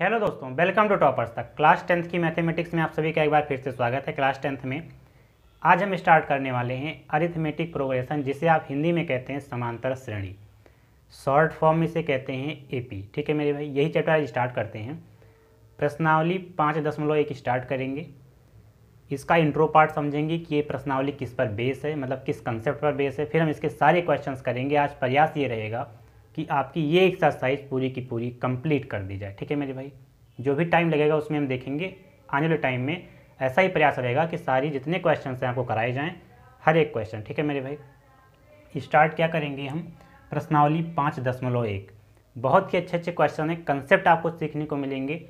hello दोस्तों welcome to Toppers तक class tenth की मैथमेटिक्स में आप सभी का एक बार फिर से स्वागत है क्लास टेंथ में आज हम स्टार्ट करने वाले हैं अरिथमेटिक प्रोग्रेशन जिसे आप हिंदी में कहते हैं समांतर श्रेणी शॉर्ट फॉर्म में इसे कहते हैं एपी ठीक है मेरे भाई यही चैप्टर आज स्टार्ट करते हैं प्रश्नावली पाँच दशमलव एक स्टार्ट करेंगे इसका इंट्रो पार्ट समझेंगे कि ये प्रश्नावली किस पर बेस है मतलब किस कंसेप्ट पर बेस है फिर हम इसके सारे क्वेश्चंस करेंगे आज प्रयास ये रहेगा कि आपकी ये एक्सरसाइज पूरी की पूरी कंप्लीट कर दी जाए ठीक है मेरे भाई जो भी टाइम लगेगा उसमें हम देखेंगे आने वाले टाइम में ऐसा ही प्रयास रहेगा कि सारी जितने क्वेश्चन हैं आपको कराए जाएँ हर एक क्वेश्चन ठीक है मेरे भाई स्टार्ट क्या करेंगे हम प्रश्नावली पाँच दशमलव एक बहुत ही अच्छे अच्छे क्वेश्चन हैं कंसेप्ट आपको सीखने को मिलेंगे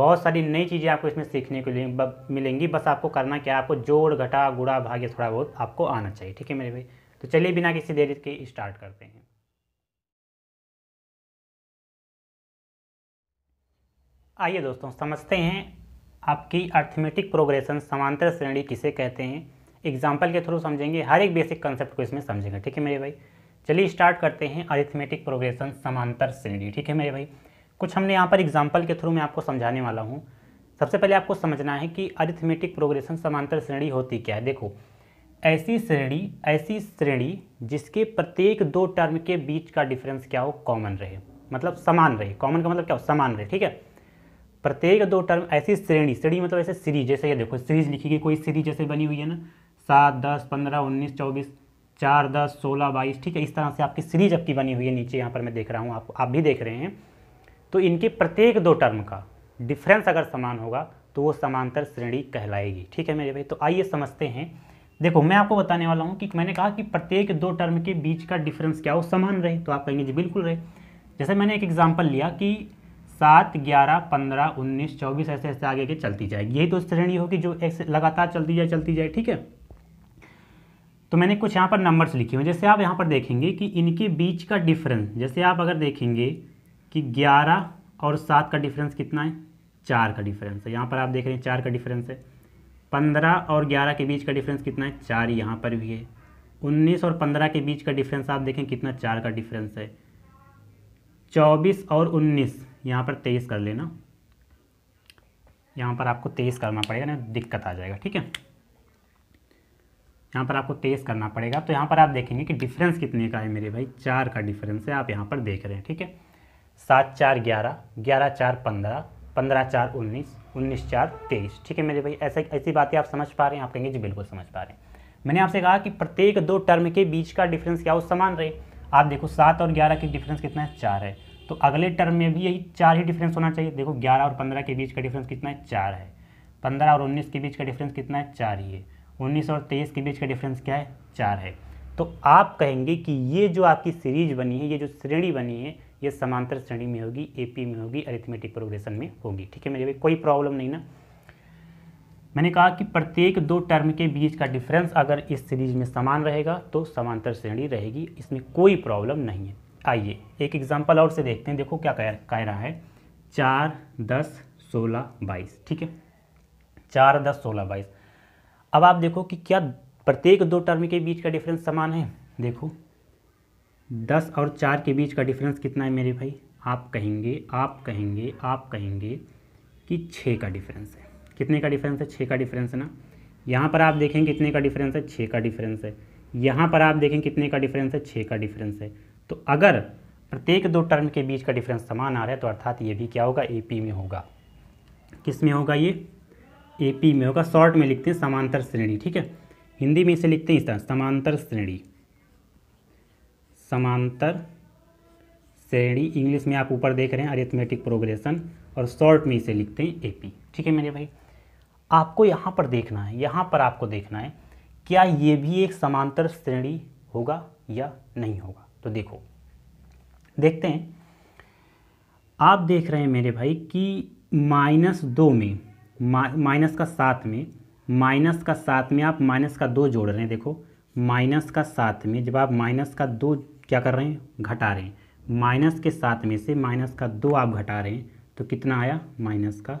बहुत सारी नई चीज़ें आपको इसमें सीखने को मिलेंगी बस आपको करना क्या आपको जोड़ घटा गुड़ा भाग्य थोड़ा बहुत आपको आना चाहिए ठीक है मेरे भाई तो चलिए बिना किसी देरी के स्टार्ट करते हैं आइए दोस्तों समझते हैं आपकी अर्थमेटिक प्रोग्रेशन समांतर श्रेणी किसे कहते हैं एग्जाम्पल के थ्रू समझेंगे हर एक बेसिक कंसेप्ट को इसमें समझेंगे ठीक है मेरे भाई चलिए स्टार्ट करते हैं अरिथमेटिक प्रोग्रेशन समांतर श्रेणी ठीक है मेरे भाई कुछ हमने यहाँ पर एग्जाम्पल के थ्रू मैं आपको समझाने वाला हूँ सबसे पहले आपको समझना है कि अरिथमेटिक प्रोग्रेशन समांतर श्रेणी होती क्या है देखो ऐसी श्रेणी ऐसी श्रेणी जिसके प्रत्येक दो टर्म के बीच का डिफरेंस क्या हो कॉमन रहे मतलब समान रहे कॉमन का मतलब क्या हो समान रहे ठीक है प्रत्येक दो टर्म ऐसी श्रेणी श्रेणी मतलब ऐसे सीरीज जैसे ये देखो सीरीज लिखी गई कोई सीरीज जैसे बनी हुई है ना सात दस पंद्रह उन्नीस चौबीस चार दस सोलह बाईस ठीक है इस तरह से आपकी सीरीज आपकी बनी हुई है नीचे यहाँ पर मैं देख रहा हूँ आप आप भी देख रहे हैं तो इनके प्रत्येक दो टर्म का डिफरेंस अगर समान होगा तो वो समांतर श्रेणी कहलाएगी ठीक है मेरे भाई तो आइए समझते हैं देखो मैं आपको बताने वाला हूँ कि मैंने कहा कि प्रत्येक दो टर्म के बीच का डिफरेंस क्या हो समान रहे तो आप कहेंगे जी बिल्कुल रहे जैसे मैंने एक एग्जाम्पल लिया कि सात ग्यारह पंद्रह उन्नीस चौबीस ऐसे ऐसे आगे के चलती जाएगी यही तो श्रेणी होगी जो एक लगातार चलती जाए चलती जाए ठीक है तो मैंने कुछ यहाँ पर नंबर्स लिखे हुए जैसे आप यहाँ पर देखेंगे कि इनके बीच का डिफरेंस जैसे आप अगर देखेंगे कि ग्यारह और सात का डिफरेंस कितना है चार का डिफरेंस है यहाँ पर आप देख रहे हैं चार का डिफरेंस है पंद्रह और ग्यारह के बीच का डिफरेंस कितना है चार यहाँ पर भी है उन्नीस और पंद्रह के बीच का डिफरेंस आप देखें कितना चार का डिफरेंस है चौबीस और उन्नीस यहाँ पर तेईस कर लेना यहाँ पर आपको तेईस करना पड़ेगा ना तो दिक्कत आ जाएगा ठीक है यहाँ पर आपको तेईस करना पड़ेगा तो यहाँ पर आप देखेंगे कि डिफरेंस कितने का है मेरे भाई चार का डिफरेंस है आप यहाँ पर देख रहे हैं ठीक है सात चार ग्यारह ग्यारह चार पंद्रह पंद्रह चार उन्नीस उन्नीस चार तेईस ठीक है मेरे भाई ऐसे ऐसी बातें आप समझ पा रहे हैं आप कहेंगे जी बिल्कुल समझ पा रहे हैं मैंने आपसे कहा कि प्रत्येक दो टर्म के बीच का डिफरेंस क्या हो समान रहे आप देखो सात और ग्यारह के डिफरेंस कितना है चार है तो अगले टर्म में भी यही चार ही डिफरेंस होना चाहिए देखो ग्यारह और पंद्रह के बीच का डिफरेंस कितना है चार है पंद्रह और उन्नीस के बीच का डिफरेंस कितना है चार ही है उन्नीस और तेईस के बीच का डिफरेंस क्या है चार है तो आप कहेंगे कि ये जो आपकी सीरीज बनी है ये जो श्रेणी बनी है ये समांतर श्रेणी में होगी ए में होगी अरिथमेटिक प्रोग्रेशन में होगी ठीक है मेरे भाई कोई प्रॉब्लम नहीं ना मैंने कहा कि प्रत्येक दो टर्म के बीच का डिफरेंस अगर इस सीरीज में समान रहेगा तो समांतर श्रेणी रहेगी इसमें कोई प्रॉब्लम नहीं है आइए एक एग्जाम्पल और से देखते हैं देखो क्या कह कह रहा है चार दस सोलह बाईस ठीक है चार दस सोलह बाईस अब आप देखो कि क्या प्रत्येक दो टर्म के बीच का डिफरेंस समान है देखो दस और चार के बीच का डिफरेंस कितना है मेरे भाई आप कहेंगे आप कहेंगे आप कहेंगे कि छः का डिफरेंस है कितने का डिफरेंस है छः का डिफरेंस है ना यहाँ पर आप देखें कितने का डिफरेंस है छः का डिफरेंस है यहाँ पर आप देखें कितने का डिफरेंस है छः का डिफरेंस है तो अगर प्रत्येक दो टर्म के बीच का डिफरेंस समान आ रहा है तो अर्थात ये भी क्या होगा ए में होगा किस में होगा ये ए में होगा शॉर्ट में लिखते हैं समांतर श्रेणी ठीक है हिंदी में इसे लिखते हैं इस तरह समांतर श्रेणी समांतर श्रेणी इंग्लिश में आप ऊपर देख रहे हैं अरिथमेटिक प्रोग्रेशन और शॉर्ट में इसे लिखते हैं ए ठीक है मेरे भाई आपको यहाँ पर देखना है यहाँ पर आपको देखना है क्या ये भी एक समांतर श्रेणी होगा या नहीं होगा तो देखो देखते हैं आप देख रहे हैं मेरे भाई कि माइनस दो में माइनस का सात में माइनस का सात में आप माइनस का दो जोड़ रहे हैं देखो माइनस का सात में जब आप माइनस का दो क्या कर रहे हैं घटा रहे हैं माइनस के साथ में से माइनस का दो आप घटा रहे हैं तो कितना आया माइनस का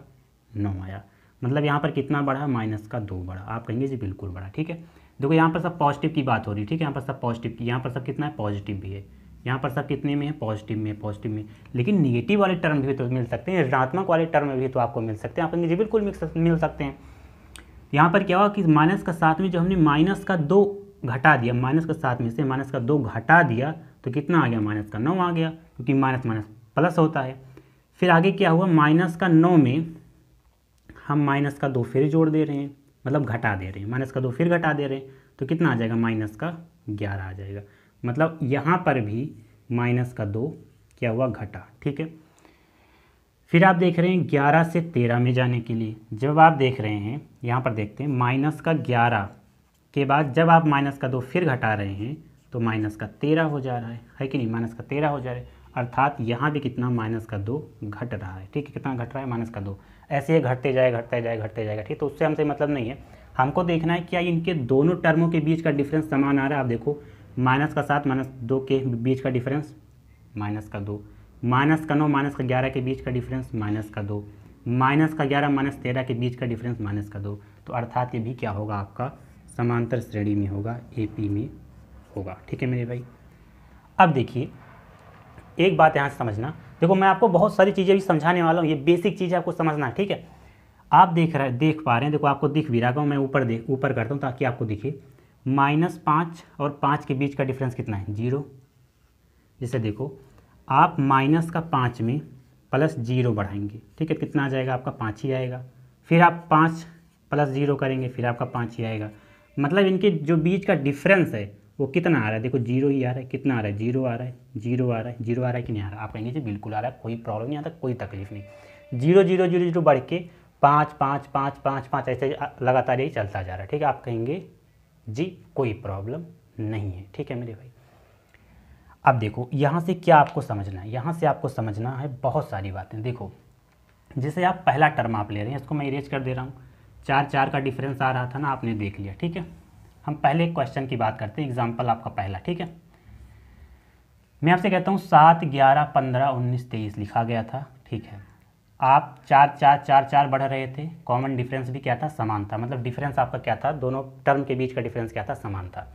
नौ आया मतलब यहाँ पर कितना बढ़ा माइनस का दो बढ़ा आप कहेंगे जी बिल्कुल बढ़ा ठीक है देखो यहाँ पर सब पॉजिटिव की बात हो रही है ठीक है यहाँ पर सब पॉजिटिव की यहाँ पर सब कितना है पॉजिटिव भी है यहाँ पर सब कितने में है पॉजिटिव में पॉजिटिव में लेकिन निगेटिव वाले टर्म भी तो मिल सकते हैं ऋणात्मक वाले टर्म भी तो आपको मिल सकते हैं आपको निजी बिल्कुल मिल सकते हैं यहाँ पर क्या हुआ कि माइनस का साथ में जो हमने माइनस का दो घटा दिया माइनस का साथ में से माइनस का दो घटा दिया तो कितना आ गया माइनस का नौ आ गया क्योंकि माइनस माइनस प्लस होता है फिर आगे क्या हुआ माइनस का नौ में हम माइनस का दो फिर जोड़ दे रहे हैं मतलब घटा दे रहे हैं माइनस का दो फिर घटा दे रहे हैं तो कितना आ जाएगा माइनस का ग्यारह आ जाएगा मतलब यहाँ पर भी माइनस का दो क्या हुआ घटा ठीक है फिर आप देख रहे हैं ग्यारह से तेरह में जाने के लिए जब आप देख रहे हैं यहाँ पर देखते हैं माइनस का ग्यारह के बाद जब आप माइनस का दो फिर घटा रहे हैं तो माइनस का तेरह हो जा रहा है है कि नहीं माइनस का तेरह हो जा रहा है अर्थात यहाँ भी कितना माइनस का दो घट रहा है ठीक है कितना घट रहा है माइनस का दो ऐसे ही घटते जाए घटते जाए घटते जाएगा ठीक तो उससे हमसे मतलब नहीं है हमको देखना है क्या इनके दोनों टर्मों के बीच का डिफरेंस समान आ रहा है आप देखो माइनस का सात माइनस दो के बीच का डिफरेंस माइनस का दो माइनस का नौ माइनस का ग्यारह के बीच का डिफरेंस माइनस का दो माइनस का ग्यारह माइनस तेरह के बीच का डिफरेंस माइनस का दो तो अर्थात ये भी क्या होगा आपका समांतर श्रेणी में होगा ए पी में होगा ठीक है मेरे भाई अब देखिए एक बात यहाँ से समझना देखो मैं आपको बहुत सारी चीज़ें भी समझाने वाला हूँ ये बेसिक चीज़ है आपको समझना ठीक है आप देख रहे देख पा रहे हैं देखो आपको दिख भी रहा हूँ मैं ऊपर देख ऊपर करता हूँ ताकि आपको दिखे माइनस पाँच और पाँच के बीच का डिफरेंस कितना है जीरो जैसे देखो आप माइनस का पाँच में प्लस जीरो बढ़ाएंगे ठीक है कितना आ जाएगा आपका पाँच ही आएगा फिर आप पाँच प्लस जीरो करेंगे फिर आपका पाँच ही आएगा मतलब इनके जो बीच का डिफरेंस है वो कितना आ रहा है देखो जीरो ही आ रहा है कितना आ रहा है जीरो आ रहा है जीरो आ रहा है जीरो आ रहा है कि नहीं आ रहा आप कहेंगे जी बिल्कुल आ रहा है कोई प्रॉब्लम नहीं आता कोई तकलीफ नहीं जीरो जीरो जीरो जीरो बढ़ के पाँच पाँच पाँच पाँच पाँच ऐसे लगातार यही चलता जा रहा है ठीक है आप कहेंगे जी कोई प्रॉब्लम नहीं है ठीक है मेरे भाई अब देखो यहाँ से क्या आपको समझना है यहाँ से आपको समझना है बहुत सारी बातें देखो जैसे आप पहला टर्म आप ले रहे हैं इसको मैं इरेज कर दे रहा हूँ चार चार का डिफरेंस आ रहा था ना आपने देख लिया ठीक है हम पहले क्वेश्चन की बात करते हैं एग्जाम्पल आपका पहला ठीक है मैं आपसे कहता हूँ सात ग्यारह पंद्रह उन्नीस तेईस लिखा गया था ठीक है आप चार चार चार चार बढ़ रहे थे कॉमन डिफरेंस भी क्या था समान था मतलब डिफरेंस आपका क्या था दोनों टर्म के बीच का डिफरेंस क्या था समान था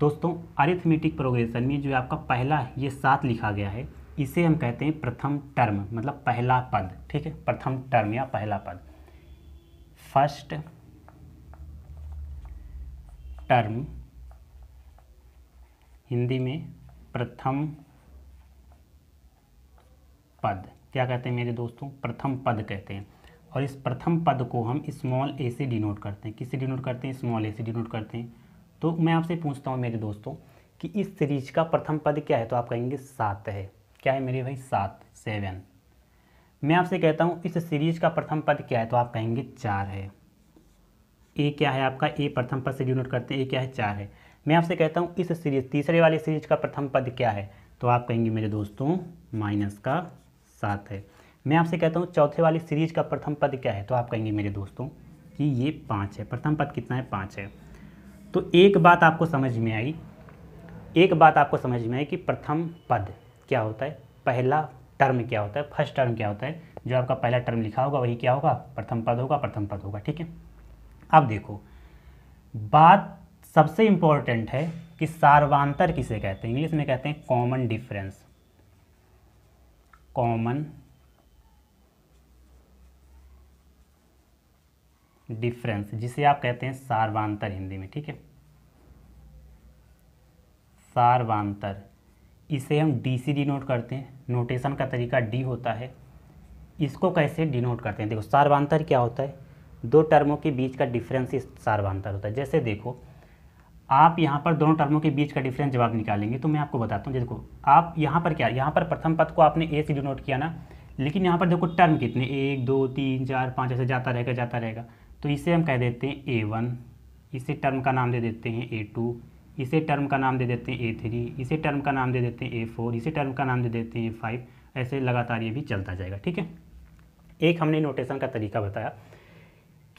दोस्तों अरिथमेटिक प्रोग्रेशन में जो आपका पहला ये सात लिखा गया है इसे हम कहते हैं प्रथम टर्म मतलब पहला पद ठीक है प्रथम टर्म या पहला पद फर्स्ट टर्म हिंदी में प्रथम पद क्या कहते हैं मेरे दोस्तों प्रथम पद कहते हैं और इस प्रथम पद को हम स्मॉल ए से डिनोट करते हैं किससे डिनोट करते हैं स्मॉल ए से डिनोट करते हैं तो मैं आपसे पूछता हूँ मेरे दोस्तों कि इस सीरीज का प्रथम पद क्या है तो आप कहेंगे सात है क्या है मेरे भाई सात सेवन मैं आपसे कहता हूँ इस सीरीज का प्रथम पद क्या है तो आप कहेंगे चार है ए क्या है आपका ए प्रथम पद से डिनोट करते हैं ए क्या है चार है मैं आपसे कहता हूँ इस सीरीज तीसरे वाले सीरीज का प्रथम पद क्या है तो आप कहेंगे मेरे दोस्तों माइनस का सात है मैं आपसे कहता हूँ चौथे वाली सीरीज का प्रथम पद क्या है तो आप कहेंगे मेरे दोस्तों कि ये पाँच है प्रथम पद कितना है पाँच है तो एक बात आपको समझ में आई एक बात आपको समझ में आई कि प्रथम पद क्या होता है पहला टर्म क्या होता है फर्स्ट टर्म क्या होता है जो आपका पहला टर्म लिखा होगा वही क्या होगा प्रथम पद होगा प्रथम पद होगा ठीक है अब देखो बात सबसे इम्पॉर्टेंट है कि सार्वांतर किसे कहते हैं इंग्लिश में कहते हैं कॉमन डिफरेंस कॉमन डिफरेंस जिसे आप कहते हैं सार्वांतर हिंदी में ठीक है सार्वांतर इसे हम डी सी डिनोट करते हैं नोटेशन का तरीका डी होता है इसको कैसे डिनोट करते हैं देखो सार्वांतर क्या होता है दो टर्मों के बीच का डिफरेंस ही सार्वान्तर होता है जैसे देखो आप यहाँ पर दोनों टर्मों के बीच का डिफरेंस जवाब निकालेंगे तो मैं आपको बताता हूँ देखो आप यहाँ पर क्या यहाँ पर प्रथम पद को आपने ए से डिनोट किया ना लेकिन यहाँ पर देखो टर्म कितने एक दो तीन चार पाँच ऐसे जाता रहेगा जाता रहेगा तो इसे हम कह देते हैं ए वन इसे टर्म का नाम दे देते हैं ए टू इसे टर्म का नाम दे देते हैं ए थ्री इसे टर्म का नाम दे देते हैं ए फोर इसे टर्म का नाम दे देते हैं ए फाइव ऐसे लगातार ये भी चलता जाएगा ठीक है एक हमने नोटेशन का तरीका बताया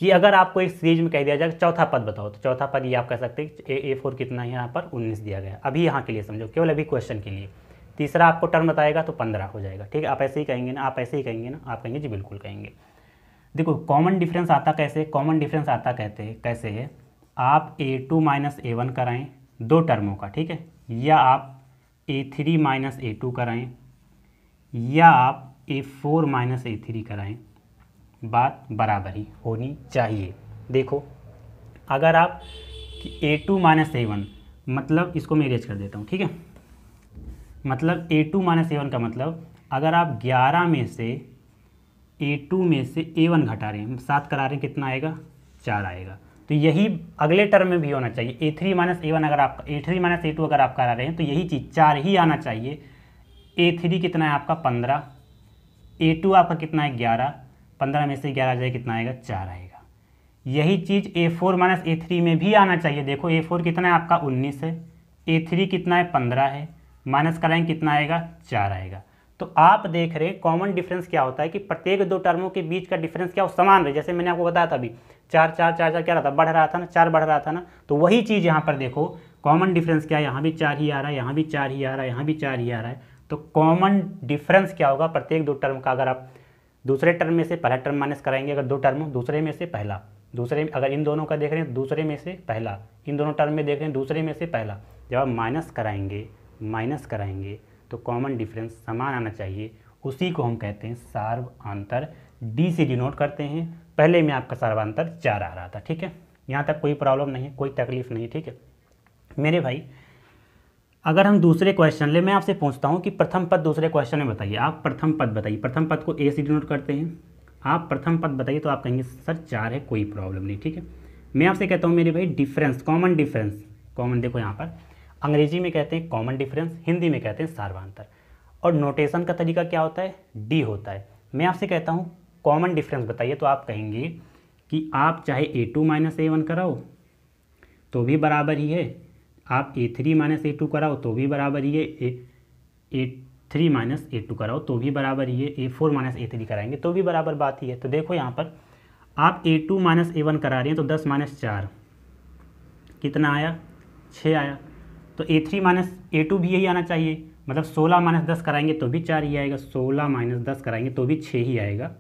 कि अगर आपको एक सीरीज में कह दिया जाए चौथा पद बताओ तो चौथा पद ये आप कह सकते हैं ए ए फोर कितना है यहाँ पर उन्नीस दिया गया अभी यहाँ के लिए समझो केवल अभी क्वेश्चन के लिए तीसरा आपको टर्म बताएगा तो पंद्रह हो जाएगा ठीक है आप ऐसे ही कहेंगे ना आप ऐसे ही कहेंगे ना आप कहेंगे जी बिल्कुल कहेंगे देखो कॉमन डिफरेंस आता कैसे कॉमन डिफरेंस आता कहते हैं कैसे है आप a two minus a one कराएँ दो टर्मों का ठीक है या आप a three minus a two कराएँ या आप a four minus a three कराएँ बात बराबरी होनी चाहिए देखो अगर आप a two minus a one मतलब इसको मैं इरेज कर देता हूँ ठीक है मतलब a two minus a one का मतलब अगर आप ग्यारह में से ए टू में से ए वन घटा रहे हैं सात करा रहे हैं कितना आएगा चार आएगा तो यही अगले टर्म में भी होना चाहिए a three minus a one अगर आप a three minus a two अगर आप करा रहे हैं तो यही चीज़ चार ही आना चाहिए ए थ्री कितना है आपका पंद्रह ए टू आपका कितना है ग्यारह पंद्रह में से ग्यारह आ जाए कितना आएगा चार आएगा यही चीज़ a four minus a three में भी आना चाहिए देखो ए फोर कितना है आपका उन्नीस है ए थ्री कितना है पंद्रह है माइनस का रैंक कितना आएगा चार आएगा तो आप देख रहे कॉमन डिफरेंस क्या होता है कि प्रत्येक दो टर्मों के बीच का डिफरेंस क्या हो समान रहे जैसे मैंने आपको बताया था अभी चार चार चार चार क्या रहा था बढ़ रहा था ना चार बढ़ रहा था ना तो वही चीज़ यहाँ पर देखो कॉमन डिफरेंस क्या है यहाँ भी चार ही आ रहा है यहाँ भी चार ही आ रहा है यहाँ भी चार ही आ रहा है तो कॉमन डिफरेंस क्या होगा प्रत्येक दो टर्म का अगर आप दूसरे टर्म में से पहला टर्म माइनस कराएंगे अगर दो टर्म हो दूसरे में से पहला दूसरे अगर इन दोनों का देख रहे हैं दूसरे में से पहला इन दोनों टर्म में देख रहे हैं दूसरे में से पहला जब आप माइनस कराएंगे माइनस कराएंगे तो कॉमन डिफरेंस समान आना चाहिए उसी को हम कहते हैं सार्व अंतर डी से डिनोट करते हैं पहले में आपका सर्वांतर चार आ रहा था ठीक है यहाँ तक कोई प्रॉब्लम नहीं है कोई तकलीफ नहीं ठीक है मेरे भाई अगर हम दूसरे क्वेश्चन ले मैं आपसे पूछता हूँ कि प्रथम पद दूसरे क्वेश्चन में बताइए आप प्रथम पद बताइए प्रथम पद को ए से डिनोट करते हैं आप प्रथम पद बताइए तो आप कहेंगे सर चार है कोई प्रॉब्लम नहीं ठीक है मैं आपसे कहता हूँ मेरे भाई डिफरेंस कॉमन डिफरेंस कॉमन देखो यहाँ पर अंग्रेजी में कहते हैं कॉमन डिफरेंस हिंदी में कहते हैं सार्वान्तर और नोटेशन का तरीका क्या होता है डी होता है मैं आपसे कहता हूँ कॉमन डिफरेंस बताइए तो आप कहेंगे कि आप चाहे a two minus a one कराओ तो भी बराबर ही है आप a three minus a two कराओ तो भी बराबर ये a three minus a two कराओ तो भी बराबर ये a four minus a three कराएंगे तो भी बराबर बात ही है तो देखो यहाँ पर आप a two minus a one करा रहे हैं तो दस माइनस चार कितना आया छः आया तो a three minus a two भी यही आना चाहिए मतलब सोलह माइनस दस कराएंगे तो भी चार ही आएगा सोलह माइनस दस कराएंगे तो भी छः ही आएगा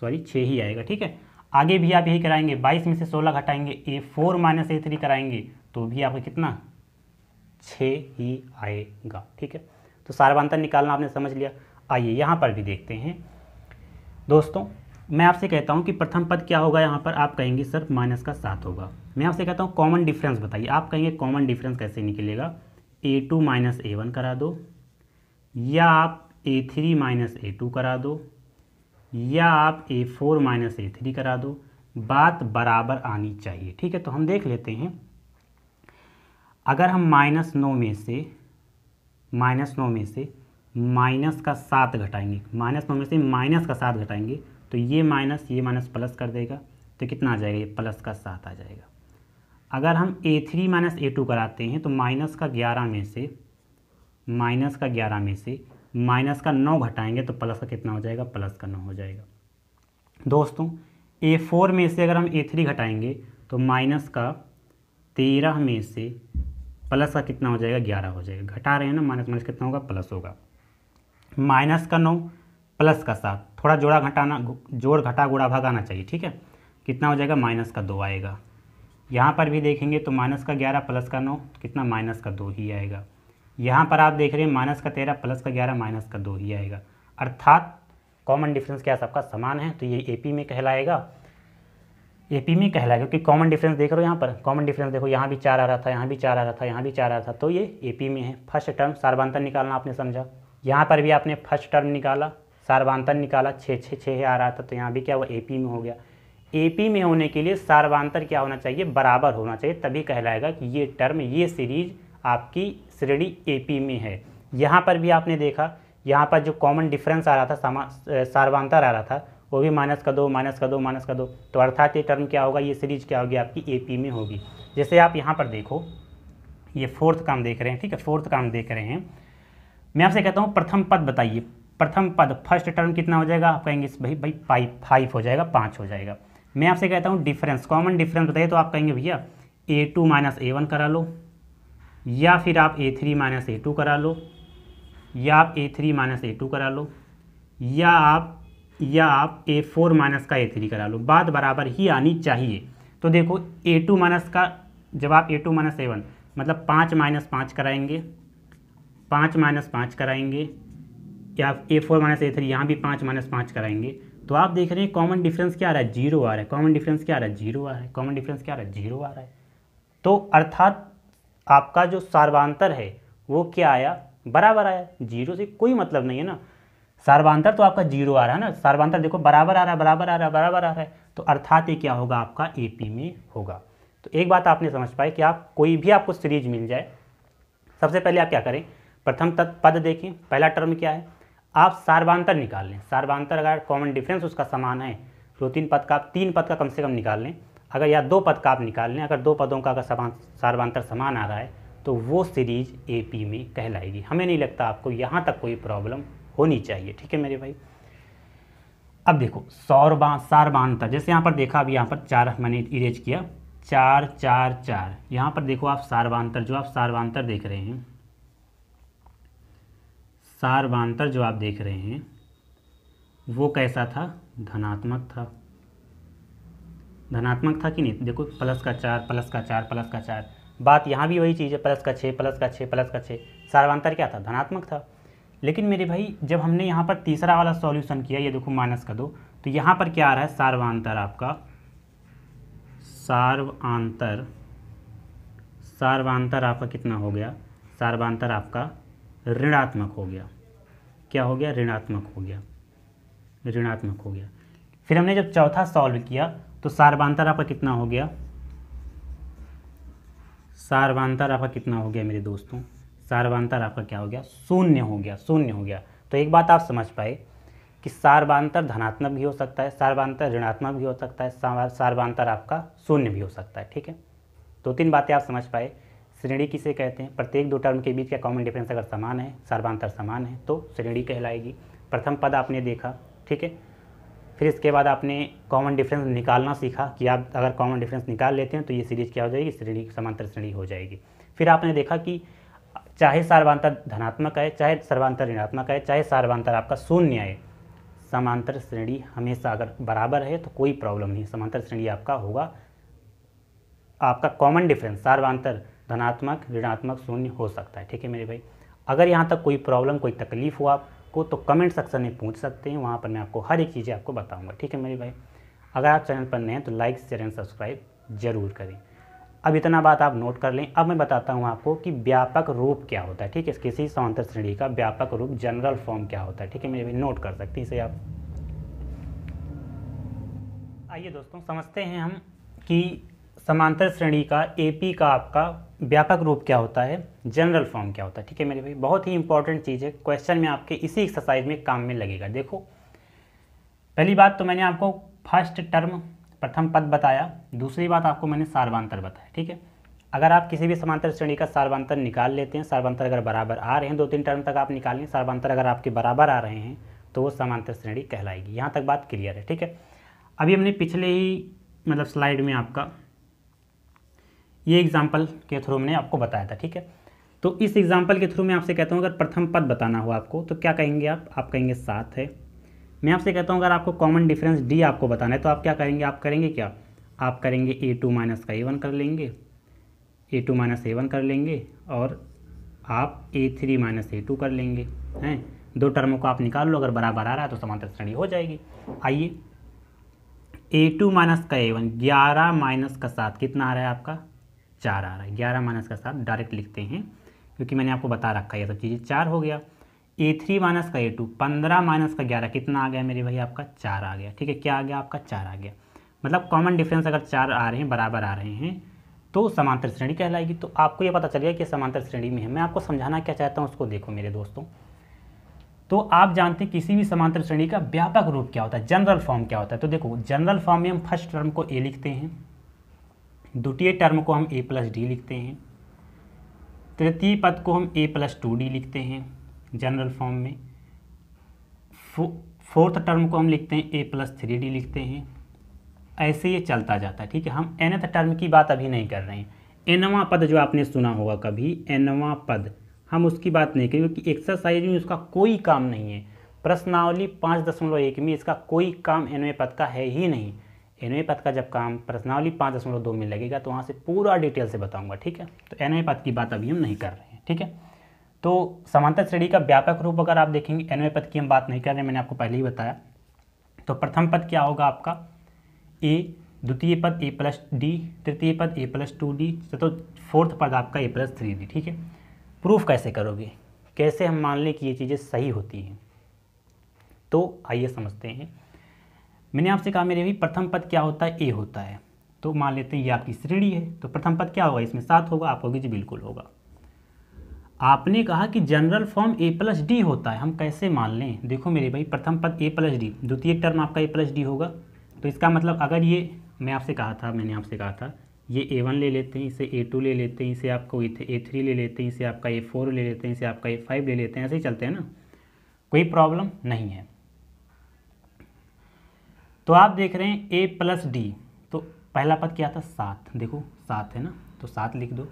सॉरी छः ही आएगा ठीक है आगे भी आप यही कराएंगे बाईस में से सोलह घटाएंगे a four minus a three कराएंगे तो भी आपका कितना छः ही आएगा ठीक है तो सार्वांतर निकालना आपने समझ लिया आइए यहाँ पर भी देखते हैं दोस्तों मैं आपसे कहता हूँ कि प्रथम पद क्या होगा यहाँ पर आप कहेंगे सर माइनस का सात होगा मैं आपसे कहता हूँ कॉमन डिफरेंस बताइए आप कहेंगे कॉमन डिफरेंस कैसे निकलेगा a two minus a one करा दो या आप a three minus a two करा दो या आप a four minus a three करा दो बात बराबर आनी चाहिए ठीक है तो हम देख लेते हैं अगर हम माइनस नौ में से माइनस नौ में से माइनस का सात घटाएंगे माइनस नौ में से माइनस का सात घटाएंगे तो ये माइनस ये माइनस प्लस कर देगा तो कितना आ जाएगा ये प्लस का सात आ जाएगा अगर हम a three minus a two कराते हैं तो माइनस का ग्यारह में से माइनस का ग्यारह में से माइनस का नौ घटाएंगे तो प्लस का कितना हो जाएगा प्लस का नौ हो जाएगा दोस्तों ए फोर में से अगर हम ए थ्री घटाएंगे तो माइनस का तेरह में से प्लस का कितना हो जाएगा ग्यारह हो जाएगा घटा रहे हैं ना माइनस माइनस कितना होगा प्लस होगा माइनस का नौ प्लस का सात थोड़ा जोड़ा घटाना जोड़ घटा गुड़ा आना चाहिए ठीक है कितना हो जाएगा माइनस का दो आएगा यहाँ पर भी देखेंगे तो माइनस का ग्यारह प्लस का नौ कितना माइनस का दो ही आएगा यहाँ पर आप देख रहे हैं माइनस का तेरह प्लस का ग्यारह माइनस का दो ही आएगा अर्थात कॉमन डिफरेंस क्या सबका समान है तो ये एपी में कहलाएगा एपी में कहलाएगा क्योंकि कॉमन डिफरेंस देख रहे हो यहाँ पर कॉमन डिफरेंस देखो यहाँ भी चार आ रहा था यहाँ भी चार आ रहा था यहाँ भी चार आ रहा था तो ये एपी में है फर्स्ट टर्म सार्वान्तर निकालना आपने समझा यहाँ पर भी आपने फर्स्ट टर्म निकाला सार्वान्तर निकाला छः छः छः आ रहा था तो यहाँ भी क्या हुआ पी में हो गया पी में होने के लिए सार्वान्तर क्या होना चाहिए बराबर होना चाहिए तभी कहलाएगा कि ये टर्म ये सीरीज आपकी श्रेणी पी में है यहाँ पर भी आपने देखा यहाँ पर जो कॉमन डिफरेंस आ रहा था सार्वान्तर आ रहा था वो भी माइनस कर दो माइनस कर दो माइनस कर दो तो अर्थात ये टर्म क्या होगा ये सीरीज क्या होगी आपकी ए पी में होगी जैसे आप यहाँ पर देखो ये फोर्थ काम देख रहे हैं ठीक है फोर्थ काम देख रहे हैं मैं आपसे कहता हूँ प्रथम पद बताइए प्रथम पद फर्स्ट टर्म कितना हो जाएगा आप कहेंगे भाई भाई फाइव फाइव हो जाएगा पाँच हो जाएगा मैं आपसे कहता हूँ डिफरेंस कॉमन डिफरेंस बताइए तो आप कहेंगे भैया a two minus a one करा लो या फिर आप a three minus a two करा लो या आप a three minus a two करा लो या आप या आप ए फोर माइनस का ए थ्री करा लो बात बराबर ही आनी चाहिए तो देखो ए टू माइनस का जब आप a two minus a one मतलब पाँच माइनस पाँच कराएंगे पाँच माइनस पाँच कराएंगे या a four minus a three यहाँ भी पाँच माइनस पाँच कराएंगे तो आप देख रहे हैं कॉमन डिफरेंस क्या आ रहा है जीरो आ रहा है कॉमन डिफरेंस क्या आ रहा है जीरो आ रहा है कॉमन डिफरेंस क्या आ रहा है जीरो आ रहा है तो अर्थात आपका जो सर्वांतर है वो क्या आया बराबर आया जीरो से कोई मतलब नहीं है ना सर्वांतर तो आपका जीरो आ रहा है ना सर्वांतर देखो बराबर आ रहा है बराबर आ रहा है बराबर आ रहा है तो अर्थात ये क्या होगा आपका ए पी में होगा तो एक बात आपने समझ पाई कि आप कोई भी आपको सीरीज मिल जाए सबसे पहले आप क्या करें प्रथम पद देखें पहला टर्म क्या है आप सार्वांतर निकाल लें सार्वांतर अगर कॉमन डिफरेंस उसका समान है दो तीन पद का आप तीन पद का कम से कम निकाल लें अगर या दो पद का आप निकाल लें अगर दो पदों का अगर समान सार्वांतर समान आ रहा है तो वो सीरीज ए पी में कहलाएगी हमें नहीं लगता आपको यहाँ तक कोई प्रॉब्लम होनी चाहिए ठीक है मेरे भाई अब देखो सौरबान सारबानता जैसे यहाँ पर देखा अभी यहाँ पर चार मैंने इरेज किया चार चार चार यहाँ पर देखो आप सारवांतर जो आप सारवांतर देख रहे हैं सारवांतर जो आप देख रहे हैं वो कैसा था धनात्मक था धनात्मक था कि नहीं देखो प्लस का चार प्लस का चार प्लस का चार बात यहाँ भी वही चीज़ है प्लस का छः प्लस का छः प्लस का छः सारवांतर क्या था धनात्मक था लेकिन मेरे भाई जब हमने यहाँ पर तीसरा वाला सॉल्यूशन किया ये देखो माइनस का दो तो यहाँ पर क्या आ रहा है सार्वांतर आपका सार्वांतर सार्वांतर आपका कितना हो गया सार्वांतर आपका ऋणात्मक हो गया क्या हो गया ऋणात्मक हो गया ऋणात्मक हो गया फिर हमने जब चौथा सॉल्व किया तो सार्वांतर आपका कितना हो गया सार्वांतर आपका कितना हो गया मेरे दोस्तों सार्वांतर आपका क्या हो गया शून्य हो गया शून्य हो गया तो एक बात आप समझ पाए कि सार्वांतर धनात्मक भी हो सकता है सार्वांतर ऋणात्मक भी हो सकता है सार्वांतर आपका शून्य भी हो सकता है ठीक है दो तीन बातें आप समझ पाए श्रेणी किसे कहते हैं प्रत्येक दो टर्म के बीच का कॉमन डिफरेंस अगर समान है सर्वांतर समान है तो श्रेणी कहलाएगी प्रथम पद आपने देखा ठीक है फिर इसके बाद आपने कॉमन डिफरेंस निकालना सीखा कि आप अगर कॉमन डिफरेंस निकाल लेते हैं तो ये सीरीज क्या हो जाएगी श्रेणी समांतर श्रेणी हो जाएगी फिर आपने देखा कि चाहे सर्वांतर धनात्मक है चाहे सर्वांतर ऋणात्मक है चाहे सर्वांतर आपका शून्य है समांतर श्रेणी हमेशा अगर बराबर है तो कोई प्रॉब्लम नहीं समांतर श्रेणी आपका होगा आपका कॉमन डिफरेंस सर्वांतर धनात्मक ऋणात्मक शून्य हो सकता है ठीक है मेरे भाई अगर यहाँ तक कोई प्रॉब्लम कोई तकलीफ हो आपको तो कमेंट सेक्शन में पूछ सकते हैं वहाँ पर मैं आपको हर एक चीज़ें आपको बताऊँगा ठीक है मेरे भाई अगर आप चैनल पर नए हैं तो लाइक शेयर एंड सब्सक्राइब जरूर करें अब इतना बात आप नोट कर लें अब मैं बताता हूँ आपको कि व्यापक रूप क्या होता है ठीक है किसी समांतर श्रेणी का व्यापक रूप जनरल फॉर्म क्या होता है ठीक है मैं भी नोट कर सकती इसे आप आइए दोस्तों समझते हैं हम कि समांतर श्रेणी का एपी का आपका व्यापक रूप क्या होता है जनरल फॉर्म क्या होता है ठीक है मेरे भाई बहुत ही इंपॉर्टेंट चीज़ है क्वेश्चन में आपके इसी एक्सरसाइज में काम में लगेगा देखो पहली बात तो मैंने आपको फर्स्ट टर्म प्रथम पद बताया दूसरी बात आपको मैंने सार्वांतर बताया ठीक है अगर आप किसी भी समांतर श्रेणी का सार्वांतर निकाल लेते हैं सार्वांतर अगर बराबर आ रहे हैं दो तीन टर्म तक आप निकालें सार्वांतर अगर आपके बराबर आ रहे हैं तो वो समांतर श्रेणी कहलाएगी यहाँ तक बात क्लियर है ठीक है अभी हमने पिछले ही मतलब स्लाइड में आपका ये एग्जाम्पल के थ्रू मैंने आपको बताया था ठीक है तो इस एग्जाम्पल के थ्रू मैं आपसे कहता हूँ अगर प्रथम पद बताना हो आपको तो क्या कहेंगे आप आप कहेंगे सात है मैं आपसे कहता हूँ अगर आपको कॉमन डिफरेंस डी आपको बताना है तो आप क्या करेंगे आप करेंगे क्या आप करेंगे ए टू माइनस का ए वन कर लेंगे a two minus a one कर लेंगे और आप a three minus a two कर लेंगे हैं दो टर्मों को आप निकाल लो अगर बराबर आ रहा है तो समांतर श्रेणी हो जाएगी आइए ए टू माइनस का ए वन ग्यारह माइनस का सात कितना आ रहा है आपका चार आ रहा है ग्यारह माइनस का सात डायरेक्ट लिखते हैं क्योंकि मैंने आपको बता रखा है यह सब चीज़ें चार हो गया ए थ्री माइनस का ए टू पंद्रह माइनस का ग्यारह कितना आ गया मेरे भाई आपका चार आ गया ठीक है क्या आ गया आपका चार आ गया मतलब कॉमन डिफरेंस अगर चार आ रहे हैं बराबर आ रहे हैं तो समांतर श्रेणी कहलाएगी तो आपको ये पता चल गया कि समांतर श्रेणी में है मैं आपको समझाना क्या चाहता हूँ उसको देखो मेरे दोस्तों तो आप जानते हैं किसी भी समांतर श्रेणी का व्यापक रूप क्या होता है जनरल फॉर्म क्या होता है तो देखो जनरल फॉर्म में हम फर्स्ट टर्म को ए लिखते हैं द्वितीय टर्म को हम ए प्लस डी लिखते हैं तृतीय पद को हम ए प्लस टू डी लिखते हैं जनरल फॉर्म में फो, फोर्थ टर्म को हम लिखते हैं ए प्लस थ्री डी लिखते हैं ऐसे ये चलता जाता है ठीक है हम एनथ टर्म की बात अभी नहीं कर रहे हैं एनवा पद जो आपने सुना होगा कभी एनवा पद हम उसकी बात नहीं करें क्योंकि एक्सरसाइज में उसका कोई काम नहीं है प्रश्नावली पाँच दशमलव एक में इसका कोई काम एनवे पद का है ही नहीं एनवे पद का जब काम प्रश्नावली पाँच दशमलव दो में लगेगा तो वहाँ से पूरा डिटेल से बताऊँगा ठीक है तो एनवे पद की बात अभी हम नहीं कर रहे हैं ठीक है तो समांतर श्रेणी का व्यापक रूप अगर आप देखेंगे एनवे पद की हम बात नहीं कर रहे मैंने आपको पहले ही बताया तो प्रथम पद क्या होगा आपका ए द्वितीय पद ए प्लस डी तृतीय पद ए प्लस टू डी तो फोर्थ पद आपका ए प्लस थ्री डी ठीक है प्रूफ कैसे करोगे कैसे हम मान लें कि ये चीज़ें सही होती हैं तो आइए समझते हैं मैंने आपसे कहा मेरे भी प्रथम पद क्या होता है ए होता है तो मान लेते हैं ये आपकी श्रेणी है तो प्रथम पद क्या होगा इसमें सात होगा आप होगी जी बिल्कुल होगा आपने कहा कि general form a plus d होता है हम कैसे मान लें देखो मेरे भाई प्रथम पद ए प्लस डी द्वितीय टर्म आपका ए प्लस डी होगा तो इसका मतलब अगर ये मैं आपसे कहा था मैंने आपसे कहा था ये ए वन ले लेते हैं इसे ए टू ले लेते हैं इसे आपको ए थ्री ले लेते हैं इसे आपका ए फोर ले लेते हैं इसे आपका ए फाइव ले लेते हैं ऐसे ही चलते हैं ना कोई प्रॉब्लम नहीं है तो आप देख रहे हैं ए प्लस डी तो पहला पद क्या था सात देखो सात है ना तो सात लिख दो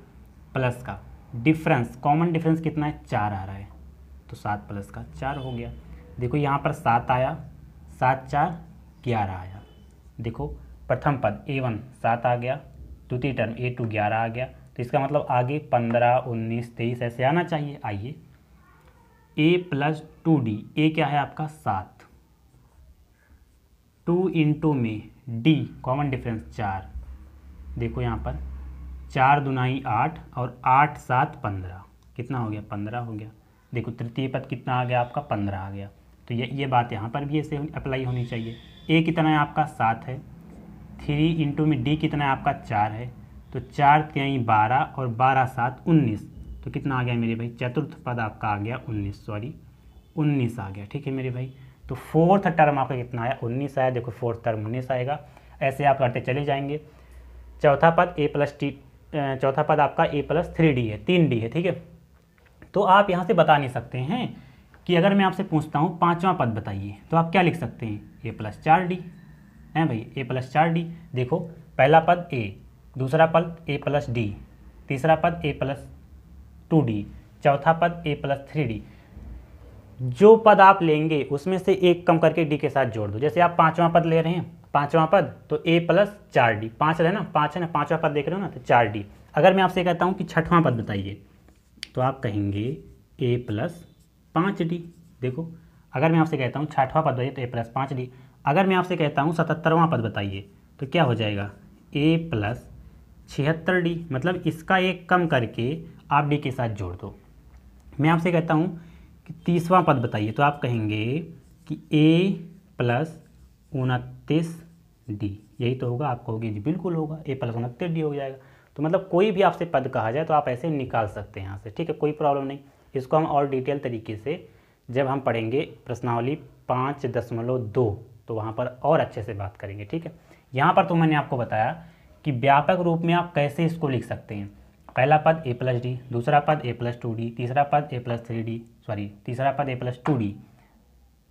प्लस का डिफरेंस कॉमन डिफरेंस कितना है चार आ रहा है तो सात प्लस का चार हो गया देखो यहाँ पर सात आया सात चार ग्यारह आया देखो प्रथम पद ए वन सात आ गया द्वितीय टर्म ए टू ग्यारह आ गया तो इसका मतलब आगे पंद्रह उन्नीस तेईस ऐसे आना चाहिए आइए a plus two d a क्या है आपका सात टू इंटू में डी कॉमन डिफरेंस चार देखो यहाँ पर चार दुनाई आठ और आठ सात पंद्रह कितना हो गया पंद्रह हो गया देखो तृतीय पद कितना आ गया आपका पंद्रह आ गया तो ये ये बात यहाँ पर भी ऐसे अप्लाई होनी चाहिए ए कितना है आपका सात है थ्री इंटू में डी कितना है आपका चार है तो चार त्याई बारह और बारह सात उन्नीस तो कितना आ गया मेरे भाई चतुर्थ पद आपका आ गया उन्नीस सॉरी उन्नीस आ गया ठीक है मेरे भाई तो फोर्थ टर्म आपका कितना आया उन्नीस आया देखो फोर्थ टर्म उन्नीस आएगा ऐसे आप करते चले जाएंगे चौथा पद ए प्लस टी चौथा पद आपका ए प्लस थ्री डी है तीन डी है ठीक है तो आप यहाँ से बता नहीं सकते हैं कि अगर मैं आपसे पूछता हूँ पाँचवा पद बताइए तो आप क्या लिख सकते हैं ए प्लस चार डी हैं भाई ए प्लस चार डी देखो पहला पद ए दूसरा पद ए प्लस डी तीसरा पद ए प्लस टू डी चौथा पद ए प्लस थ्री डी जो पद आप लेंगे उसमें से एक कम करके डी के साथ जोड़ दो जैसे आप पाँचवा पद ले रहे हैं पांचवा पद तो ए प्लस चार डी पाँच है ना पाँच है ना पाँचवा पद देख रहे हो ना तो चार डी अगर मैं आपसे कहता हूँ कि छठवां पद बताइए तो आप कहेंगे ए प्लस पाँच डी देखो अगर मैं आपसे कहता हूँ छठवां पद बताइए तो ए प्लस पाँच डी अगर मैं आपसे कहता हूँ सतहत्तरवां पद बताइए तो क्या हो जाएगा ए प्लस छिहत्तर डी मतलब इसका एक कम करके आप डी के साथ जोड़ दो मैं आपसे कहता हूँ कि तीसवां पद बताइए तो आप कहेंगे कि ए प्लस उनतीस डी यही तो होगा आपको होगी जी बिल्कुल होगा ए प्लस उनहत्तर डी हो जाएगा तो मतलब कोई भी आपसे पद कहा जाए तो आप ऐसे निकाल सकते हैं यहाँ से ठीक है कोई प्रॉब्लम नहीं इसको हम और डिटेल तरीके से जब हम पढ़ेंगे प्रश्नावली पाँच दशमलव दो तो वहाँ पर और अच्छे से बात करेंगे ठीक है यहाँ पर तो मैंने आपको बताया कि व्यापक रूप में आप कैसे इसको लिख सकते हैं पहला पद ए प्लस डी दूसरा पद ए प्लस टू डी तीसरा पद a plus three d sorry तीसरा पद ए प्लस टू डी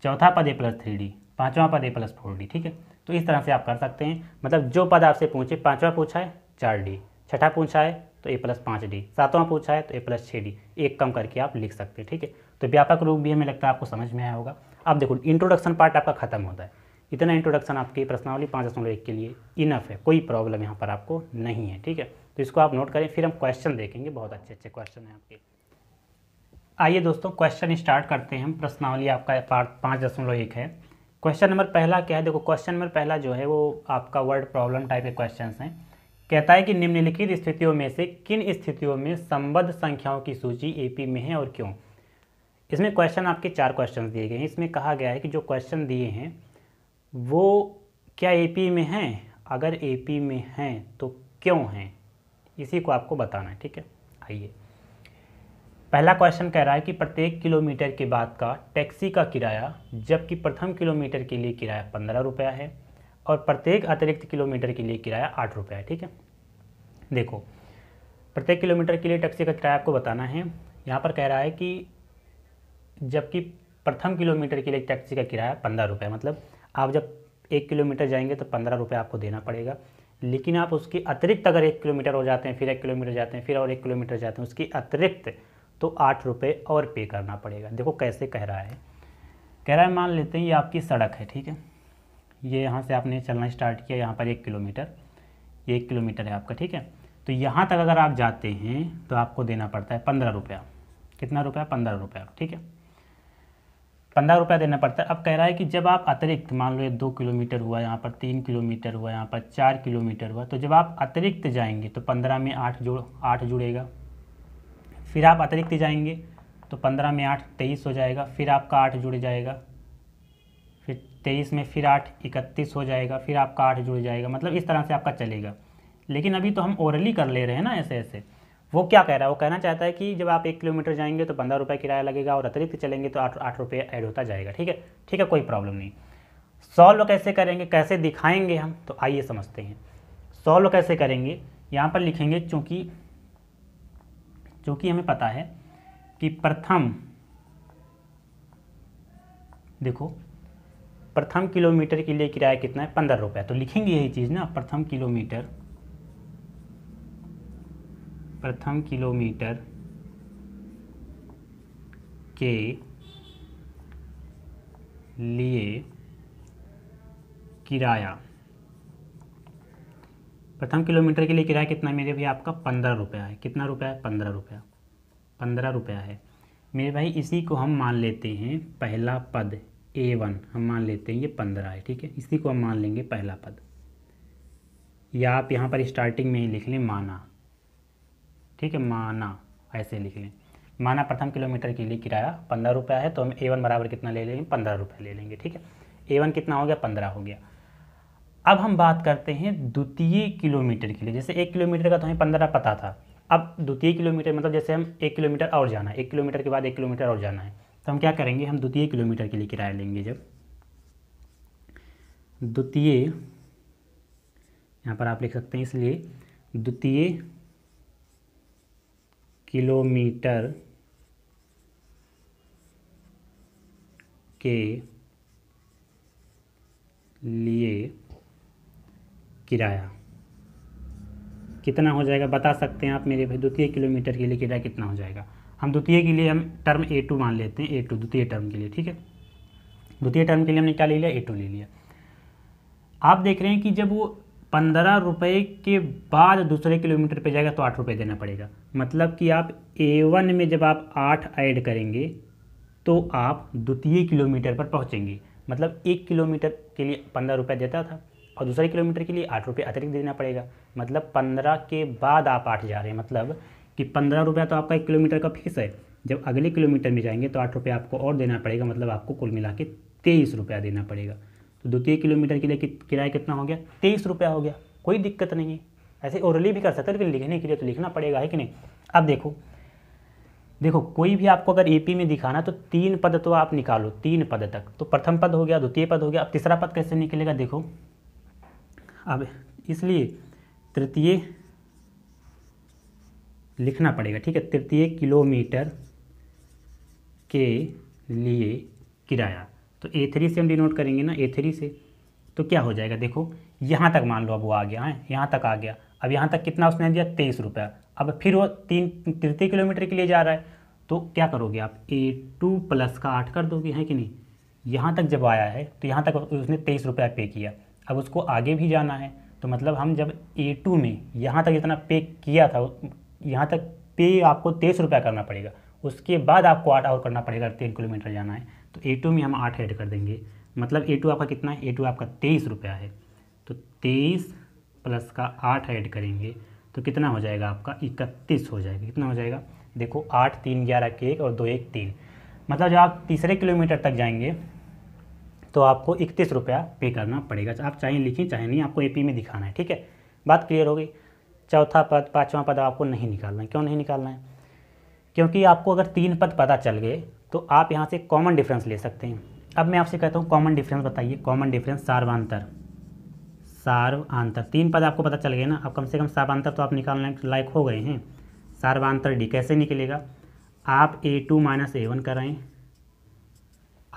चौथा पद ए प्लस थ्री डी पाँचवा पद ए प्लस फोर डी ठीक है तो इस तरह से आप कर सकते हैं मतलब जो पद आपसे पूछे पाँचवा पूछा है चार डी छठा पूछा है तो ए प्लस पाँच डी सातवां पूछा है तो ए प्लस छः डी एक कम करके आप लिख सकते हैं ठीक है तो व्यापक रूप भी हमें लगता है आपको समझ में आया होगा अब देखो इंट्रोडक्शन पार्ट आपका खत्म होता है इतना इंट्रोडक्शन आपकी प्रश्नावली पाँच दशमलव एक के लिए इनफ है कोई प्रॉब्लम यहाँ पर आपको नहीं है ठीक है तो इसको आप नोट करें फिर हम क्वेश्चन देखेंगे बहुत अच्छे अच्छे क्वेश्चन हैं आपके आइए दोस्तों क्वेश्चन स्टार्ट करते हैं हम प्रश्नावली आपका पार्ट पाँच दशमलव एक है क्वेश्चन नंबर पहला क्या है देखो क्वेश्चन नंबर पहला जो है वो आपका वर्ड प्रॉब्लम टाइप के क्वेश्चन हैं कहता है कि निम्नलिखित स्थितियों में से किन स्थितियों में संबद्ध संख्याओं की सूची एपी में है और क्यों इसमें क्वेश्चन आपके चार क्वेश्चन दिए गए हैं इसमें कहा गया है कि जो क्वेश्चन दिए हैं वो क्या एपी में हैं अगर एपी में हैं तो क्यों हैं इसी को आपको बताना है ठीक है आइए पहला क्वेश्चन कह रहा है कि प्रत्येक किलोमीटर के बाद का टैक्सी का किराया जबकि प्रथम किलोमीटर के लिए किराया पंद्रह रुपया है और प्रत्येक अतिरिक्त किलोमीटर के लिए किराया आठ रुपया है ठीक है देखो प्रत्येक किलोमीटर के लिए टैक्सी का किराया आपको बताना है यहाँ पर कह रहा है कि जबकि प्रथम किलोमीटर के लिए टैक्सी का किराया पंद्रह रुपये मतलब आप जब एक किलोमीटर जाएंगे तो पंद्रह रुपये आपको देना पड़ेगा लेकिन आप उसके अतिरिक्त अगर एक किलोमीटर हो जाते हैं फिर एक किलोमीटर जाते हैं फिर और एक किलोमीटर जाते हैं उसके अतिरिक्त तो आठ रुपये और पे करना पड़ेगा देखो कैसे कह रहा है कह रहा है मान लेते हैं ये आपकी सड़क है ठीक है ये यहाँ से आपने चलना स्टार्ट किया यहाँ पर एक किलोमीटर ये एक किलोमीटर है आपका ठीक है तो यहाँ तक अगर आप जाते हैं तो आपको देना पड़ता है पंद्रह रुपया कितना रुपया पंद्रह रुपया ठीक है पंद्रह रुपया देना पड़ता है अब कह रहा है कि जब आप अतिरिक्त मान लो ये दो किलोमीटर हुआ यहाँ पर तीन किलोमीटर हुआ यहाँ पर चार किलोमीटर हुआ तो जब आप अतिरिक्त जाएंगे तो पंद्रह में आठ जोड़ आठ जुड़ेगा फिर आप अतिरिक्त जाएंगे तो पंद्रह में आठ तेईस हो जाएगा फिर आपका आठ जुड़ जाएगा फिर तेईस में फिर आठ इकतीस हो जाएगा फिर आपका आठ जुड़ जाएगा मतलब इस तरह से आपका चलेगा लेकिन अभी तो हम ओरली कर ले रहे हैं ना ऐसे ऐसे वो क्या कह रहा है वो कहना चाहता है कि जब आप एक किलोमीटर जाएंगे तो पंद्रह रुपये किराया लगेगा और अतिरिक्त चलेंगे तो आठ आठ रुपये ऐड होता जाएगा ठीक है ठीक है कोई प्रॉब्लम नहीं सॉल्व कैसे करेंगे कैसे दिखाएंगे हम तो आइए समझते हैं सॉल्व कैसे करेंगे यहाँ पर लिखेंगे चूँकि जो कि हमें पता है कि प्रथम देखो प्रथम किलोमीटर के लिए किराया कितना है पंद्रह रुपये तो लिखेंगे यही चीज़ ना प्रथम किलोमीटर प्रथम किलोमीटर के लिए किराया प्रथम किलोमीटर के लिए किराया कितना मेरे भैया आपका पंद्रह रुपया है कितना रुपया है पंद्रह रुपया पंद्रह रुपया है मेरे भाई इसी को हम मान लेते हैं पहला पद ए वन हम मान लेते हैं ये पंद्रह है ठीक है इसी को हम मान लेंगे पहला पद या आप यहाँ पर स्टार्टिंग में ही लिख लें माना ठीक है माना ऐसे लिख लें माना प्रथम किलोमीटर के लिए किराया पंद्रह रुपया है तो हम ए वन बराबर कितना ले लेंगे पंद्रह रुपये ले लेंगे ठीक है ए वन कितना हो गया पंद्रह हो गया अब हम बात करते हैं द्वितीय किलोमीटर के लिए जैसे एक किलोमीटर का तो हमें पंद्रह पता था अब द्वितीय किलोमीटर मतलब जैसे हम एक किलोमीटर और जाना है एक किलोमीटर के बाद एक किलोमीटर और जाना है तो हम क्या करेंगे हम द्वितीय किलोमीटर के लिए किराया लेंगे जब द्वितीय यहाँ पर आप लिख सकते हैं इसलिए द्वितीय किलोमीटर के लिए किराया कितना हो जाएगा बता सकते हैं आप मेरे भाई द्वितीय किलोमीटर के लिए किराया कितना हो जाएगा हम द्वितीय के लिए हम टर्म ए टू मान लेते हैं ए टू द्वितीय टर्म के लिए ठीक है द्वितीय टर्म के लिए हमने क्या ले लिया ए टू ले लिया आप देख रहे हैं कि जब वो पंद्रह रुपये के बाद दूसरे किलोमीटर पे जाएगा तो आठ रुपये देना पड़ेगा मतलब कि आप ए वन में जब आप आठ ऐड करेंगे तो आप द्वितीय किलोमीटर पर पहुँचेंगे मतलब एक किलोमीटर के लिए पंद्रह रुपये देता था और दूसरे किलोमीटर के लिए आठ रुपये अतिरिक्त देना पड़ेगा मतलब पंद्रह के बाद आप आठ जा रहे हैं मतलब कि पंद्रह रुपया तो आपका एक किलोमीटर का फीस है जब अगले किलोमीटर में जाएंगे तो आठ रुपये आपको और देना पड़ेगा मतलब आपको कुल मिला के तेईस रुपया देना पड़ेगा तो द्वितीय किलोमीटर के लिए किराया कितना हो गया तेईस रुपया हो गया कोई दिक्कत नहीं है ऐसे ओरली भी कर सकते लेकिन लिखने के लिए तो लिखना पड़ेगा है कि नहीं अब देखो देखो कोई भी आपको अगर एपी में दिखाना तो तीन पद तो आप निकालो तीन पद तक तो प्रथम पद हो गया द्वितीय पद हो गया अब तीसरा पद कैसे निकलेगा देखो अब इसलिए तृतीय लिखना पड़ेगा ठीक है तृतीय किलोमीटर के लिए किराया तो ए थ्री से हम डिनोट करेंगे ना ए थ्री से तो क्या हो जाएगा देखो यहाँ तक मान लो अब वो आ गया है यहाँ तक आ गया अब यहाँ तक कितना उसने दिया तेईस रुपया अब फिर वो तीन तृतीय किलोमीटर के लिए जा रहा है तो क्या करोगे आप ए टू प्लस का आठ कर दोगे हैं कि नहीं यहाँ तक जब आया है तो यहाँ तक उसने तेईस रुपया पे किया अब उसको आगे भी जाना है तो मतलब हम जब ए टू में यहाँ तक जितना पे किया था यहाँ तक पे आपको तेईस रुपया करना पड़ेगा उसके बाद आपको आठ और करना पड़ेगा तीन किलोमीटर जाना है तो ए टू में हम आठ ऐड कर देंगे मतलब ए टू आपका कितना है ए टू आपका तेईस रुपया है तो तेईस प्लस का आठ ऐड करेंगे तो कितना हो जाएगा आपका इकतीस हो जाएगा कितना हो जाएगा देखो आठ तीन ग्यारह के एक और दो एक तीन मतलब जब आप तीसरे किलोमीटर तक जाएंगे तो आपको इकतीस रुपया पे करना पड़ेगा आप चाहे लिखें चाहे नहीं आपको ए में दिखाना है ठीक है बात क्लियर हो गई चौथा पद पाँचवा पद आपको नहीं निकालना है क्यों नहीं निकालना है क्योंकि आपको अगर तीन पद पता चल गए तो आप यहाँ से कॉमन डिफरेंस ले सकते हैं अब मैं आपसे कहता हूँ कॉमन डिफरेंस बताइए कॉमन डिफरेंस सार्वान्तर सार्वान्तर तीन पद आपको पता चल गए ना अब कम से कम सार्वान्तर तो आप निकालने लायक हो गए हैं सार्वान्तर डी कैसे निकलेगा आप a two minus a one कराएँ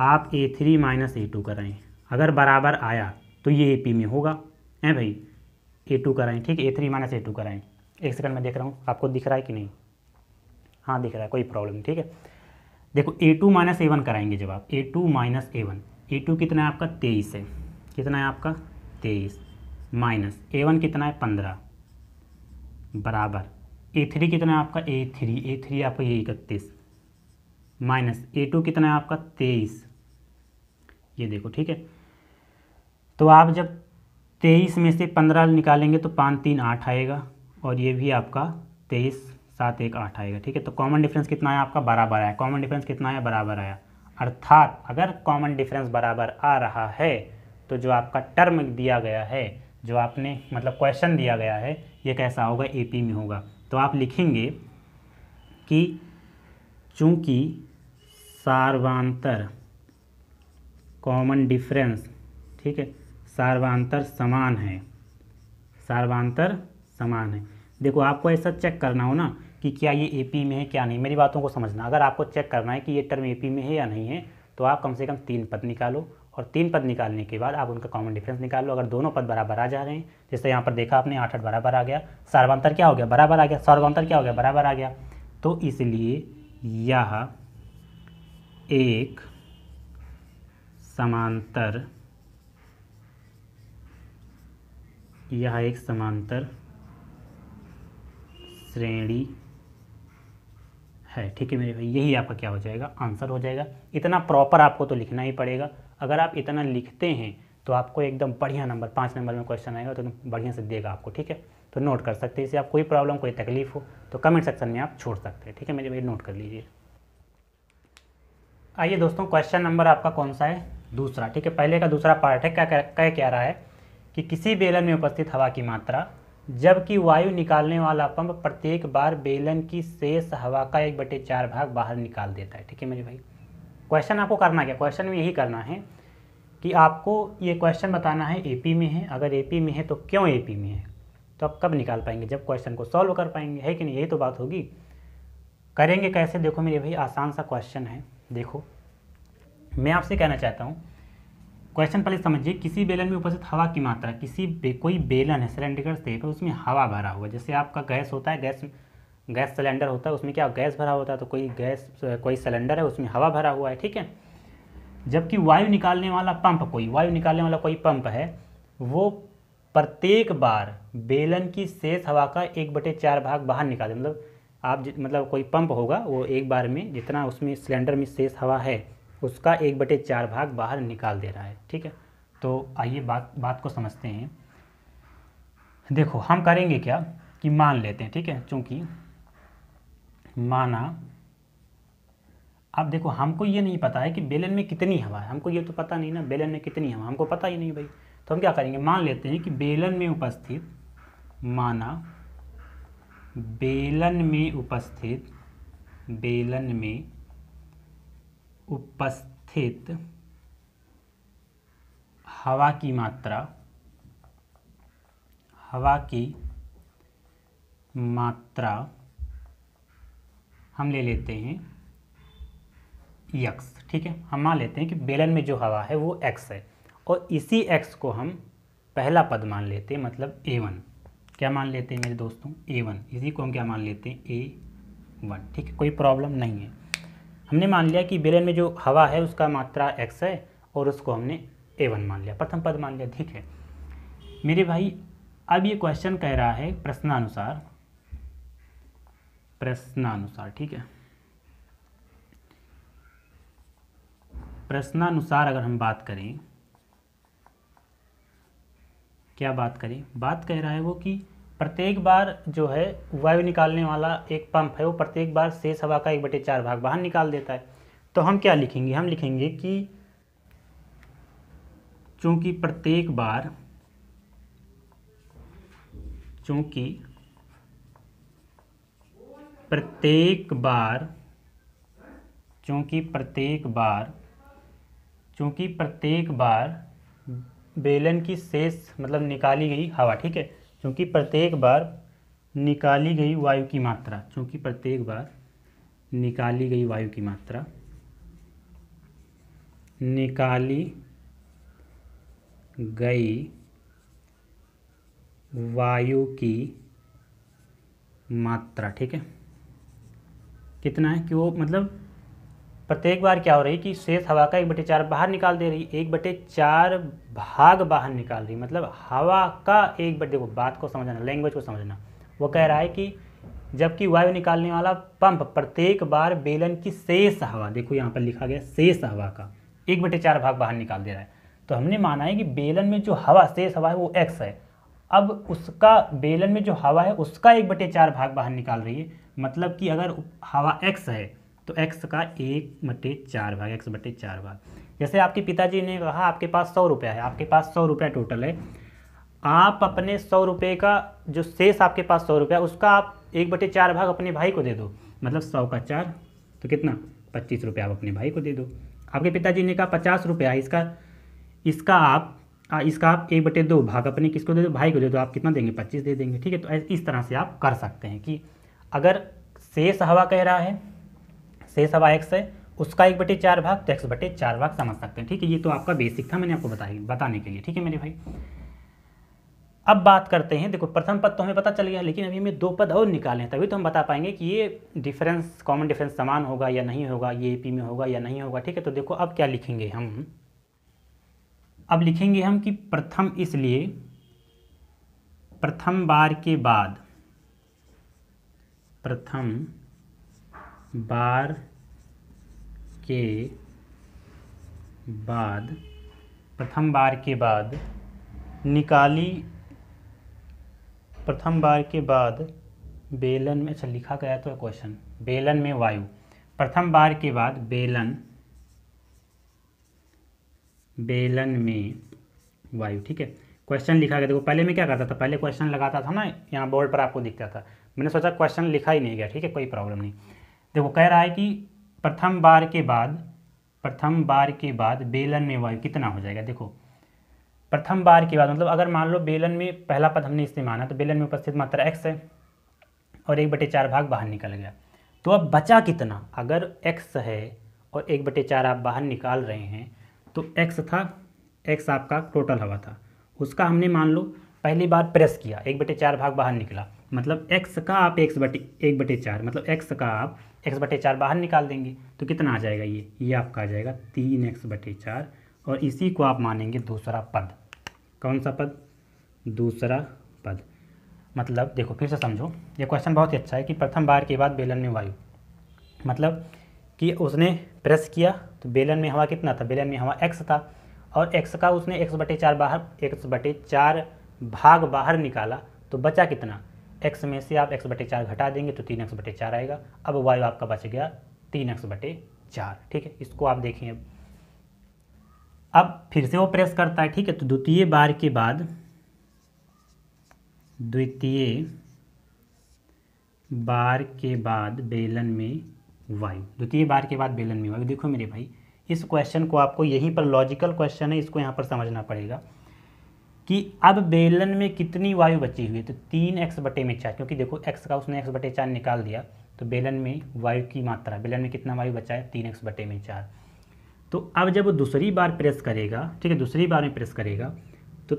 आप a three minus a two कराएँ अगर बराबर आया तो ये ए पी में होगा हैं भाई ए टू कराएँ ठीक a three minus a two कराएँ एक सेकंड में देख रहा हूँ आपको दिख रहा है कि नहीं हाँ दिख रहा है कोई प्रॉब्लम ठीक है देखो a two minus a one कराएंगे जब आप a two minus a one a two कितना है आपका तेईस है कितना है आपका तेईस माइनस ए वन कितना है पंद्रह बराबर ए थ्री कितना है आपका ए थ्री ए थ्री आपका ये इकतीस माइनस ए टू कितना है आपका तेईस ये देखो ठीक है तो आप जब तेईस में से पंद्रह निकालेंगे तो पाँच तीन आठ आएगा और ये भी आपका तेईस सात एक आठ आएगा ठीक है तो कॉमन डिफरेंस कितना है आपका बराबर आया कॉमन डिफरेंस कितना है बराबर आया अर्थात अगर कॉमन डिफरेंस बराबर आ रहा है तो जो आपका टर्म दिया गया है जो आपने मतलब क्वेश्चन दिया गया है ये कैसा होगा एपी में होगा तो आप लिखेंगे कि चूँकि सार्वांतर कॉमन डिफरेंस ठीक है सार्वांतर समान है सार्वांतर समान है देखो आपको ऐसा चेक करना हो ना कि क्या ये एपी में है क्या नहीं मेरी बातों को समझना अगर आपको चेक करना है कि ये टर्म एपी में है या नहीं है तो आप कम से कम तीन पद निकालो और तीन पद निकालने के बाद आप उनका कॉमन डिफरेंस निकाल लो अगर दोनों पद बराबर आ जा रहे हैं जैसे यहाँ पर देखा आपने आठ आठ बराबर आ गया सर्वांतर क्या हो गया बराबर आ गया सर्वांतर क्या हो गया बराबर आ गया तो इसलिए यह एक समांतर यह एक समांतर श्रेणी है ठीक है मेरे भाई यही आपका क्या हो जाएगा आंसर हो जाएगा इतना प्रॉपर आपको तो लिखना ही पड़ेगा अगर आप इतना लिखते हैं तो आपको एकदम बढ़िया नंबर पाँच नंबर में क्वेश्चन आएगा तो एकदम बढ़िया से देगा आपको ठीक है तो नोट कर सकते हैं इसे आप कोई प्रॉब्लम कोई तकलीफ हो तो कमेंट सेक्शन में आप छोड़ सकते हैं ठीक है मेरे भाई नोट कर लीजिए आइए दोस्तों क्वेश्चन नंबर आपका कौन सा है दूसरा ठीक है पहले का दूसरा पार्ट है क्या कह क्या रहा है कि किसी बेलन में उपस्थित हवा की मात्रा जबकि वायु निकालने वाला पंप प्रत्येक बार बेलन की शेष हवा का एक बटे चार भाग बाहर निकाल देता है ठीक है मेरे भाई क्वेश्चन आपको करना क्या क्वेश्चन में यही करना है कि आपको ये क्वेश्चन बताना है एपी में है अगर एपी में है तो क्यों एपी में है तो आप कब निकाल पाएंगे जब क्वेश्चन को सॉल्व कर पाएंगे है कि नहीं यही तो बात होगी करेंगे कैसे देखो मेरे भाई आसान सा क्वेश्चन है देखो मैं आपसे कहना चाहता हूँ क्वेश्चन पहले समझिए किसी बेलन में उपस्थित हवा की मात्रा किसी बे, कोई बेलन है सिलेंडर से है उसमें हवा भरा हुआ जैसे आपका गैस होता है गैस गैस सिलेंडर होता है उसमें क्या गैस भरा होता है तो कोई गैस कोई सिलेंडर है उसमें हवा भरा हुआ है ठीक है जबकि वायु निकालने वाला पंप कोई वायु निकालने वाला कोई पंप है वो प्रत्येक बार बेलन की शेष हवा का एक बटे चार भाग बाहर निकाल मतलब आप मतलब कोई पंप होगा वो एक बार में जितना उसमें सिलेंडर में शेष हवा है उसका एक बटे चार भाग बाहर निकाल दे रहा है ठीक है तो आइए बात बात को समझते हैं देखो हम करेंगे क्या कि मान लेते हैं ठीक है चूँकि माना अब देखो हमको ये नहीं पता है कि बेलन में कितनी हवा है हमको ये तो पता नहीं ना बेलन में कितनी हवा हमको पता ही नहीं भाई तो हम क्या करेंगे मान लेते हैं कि बेलन में उपस्थित माना बेलन में उपस्थित बेलन में उपस्थित हवा की मात्रा हवा की मात्रा हम ले लेते हैं यक्स ठीक है हम मान लेते हैं कि बेलन में जो हवा है वो एक्स है और इसी एक्स को हम पहला पद मान लेते हैं मतलब ए वन क्या मान लेते हैं मेरे दोस्तों ए वन इसी को हम क्या मान लेते हैं ए वन ठीक है कोई प्रॉब्लम नहीं है हमने मान लिया कि बेलन में जो हवा है उसका मात्रा एक्स है और उसको हमने ए वन मान लिया प्रथम पद मान लिया ठीक है मेरे भाई अब ये क्वेश्चन कह रहा है प्रश्नानुसार प्रश्नानुसार ठीक है प्रश्नानुसार अगर हम बात करें क्या बात करें बात कह रहा है वो कि प्रत्येक बार जो है वायु निकालने वाला एक पंप है वो प्रत्येक बार शेष हवा का एक बटे चार भाग बाहर निकाल देता है तो हम क्या लिखेंगे हम लिखेंगे कि चूँकि प्रत्येक बार चूंकि प्रत्येक बार चूंकि प्रत्येक बार चूंकि प्रत्येक बार बेलन की शेष मतलब निकाली गई हवा ठीक है क्योंकि प्रत्येक बार निकाली गई वायु की मात्रा क्योंकि प्रत्येक बार निकाली गई वायु की मात्रा निकाली गई वायु की मात्रा ठीक है कितना है कि वो मतलब प्रत्येक बार क्या हो रही कि शेष हवा का एक बटे चार बाहर निकाल दे रही एक बटे चार भाग बाहर निकाल रही मतलब हवा का एक बटे देखो बात को समझना लैंग्वेज को समझना वो कह रहा है कि जबकि वायु निकालने वाला पंप प्रत्येक बार बेलन की शेष हवा देखो यहाँ पर लिखा गया शेष हवा का एक बटे चार भाग बाहर निकाल दे रहा है तो हमने माना है कि बेलन में जो हवा शेष हवा है वो एक्स है अब उसका बेलन में जो हवा है उसका एक बटे चार भाग बाहर निकाल रही है मतलब कि अगर हवा एक्स है तो एक्स का एक बटे चार भाग एक्स बटे चार भाग जैसे आपके पिताजी ने कहा आपके पास सौ रुपया है आपके पास सौ रुपया टोटल है आप अपने सौ रुपये का जो शेष आपके पास सौ रुपया उसका आप एक बटे चार भाग अपने भाई को दे दो मतलब सौ का चार तो कितना पच्चीस रुपया आप अपने भाई को दे दो आपके पिताजी ने कहा पचास रुपया इसका इसका आप इसका आप एक बटे दो भाग अपने किसको दे दो भाई को दे दो आप कितना देंगे पच्चीस दे देंगे ठीक है तो इस तरह से आप कर सकते हैं कि अगर शेष हवा कह रहा है छः सवा एक्स है उसका एक बटे चार भाग तो एक्स बटे चार भाग समझ सकते हैं ठीक है ये तो आपका बेसिक था मैंने आपको बताया बताने के लिए ठीक है मेरे भाई अब बात करते हैं देखो प्रथम पद तो हमें पता चल गया लेकिन अभी हमें दो पद और निकाले हैं तभी तो हम बता पाएंगे कि ये डिफरेंस कॉमन डिफरेंस समान होगा या नहीं होगा ये पी में होगा या नहीं होगा ठीक है तो देखो अब क्या लिखेंगे हम अब लिखेंगे हम कि प्रथम इसलिए प्रथम बार के बाद प्रथम बार के बाद प्रथम बार के बाद निकाली प्रथम बार के बाद बेलन में अच्छा लिखा गया तो क्वेश्चन बेलन में वायु प्रथम बार के बाद बेलन बेलन में वायु ठीक है क्वेश्चन लिखा गया देखो पहले मैं क्या करता था पहले क्वेश्चन लगाता था ना यहाँ बोर्ड पर आपको दिखता था मैंने सोचा क्वेश्चन लिखा ही नहीं गया ठीक है कोई प्रॉब्लम नहीं देखो कह रहा है कि प्रथम बार के बाद प्रथम बार के बाद बेलन में वायु कितना हो जाएगा देखो प्रथम बार के बाद मतलब अगर मान लो बेलन में पहला पद हमने इससे माना तो बेलन में उपस्थित मात्रा एक्स है और एक बटे चार भाग बाहर निकल गया तो अब बचा कितना अगर एक्स है और एक बटे चार आप बाहर निकाल रहे हैं तो एक्स था एक्स आपका टोटल हवा था उसका हमने मान लो पहली बार प्रेस किया एक बटे चार भाग बाहर निकला मतलब एक्स का आप एक्स बटे एक बटे चार मतलब एक्स का आप एक्स बटे चार बाहर निकाल देंगे तो कितना आ जाएगा ये ये आपका आ जाएगा तीन एक्स बटे चार और इसी को आप मानेंगे दूसरा पद कौन सा पद दूसरा पद मतलब देखो फिर से समझो ये क्वेश्चन बहुत ही अच्छा है कि प्रथम बार के बाद बेलन में वायु मतलब कि उसने प्रेस किया तो बेलन में हवा कितना था बेलन में हवा एक्स था और एक्स का उसने एक्स बटे चार बाहर एक्स बटे चार भाग बाहर निकाला तो बचा कितना एक्स में से आप एक्स बटे चार घटा देंगे तो तीन एक्स बटे चार आएगा अब वायु आपका बच गया तीन एक्स बटे चार ठीक है इसको आप देखें अब अब फिर से वो प्रेस करता है ठीक है तो द्वितीय बार के बाद द्वितीय बार के बाद बेलन में वायु द्वितीय बार के बाद बेलन में वायु देखो मेरे भाई इस क्वेश्चन को आपको यहीं पर लॉजिकल क्वेश्चन है इसको यहाँ पर समझना पड़ेगा कि अब बेलन में कितनी वायु बची हुई है तो तीन एक्स बटे में चार क्योंकि देखो एक्स का उसने एक्स बटे चार निकाल दिया तो बेलन में वायु की मात्रा बेलन में कितना वायु बचा है तीन एक्स बटे में चार तो अब जब वो दूसरी बार प्रेस करेगा ठीक है दूसरी बार में प्रेस करेगा तो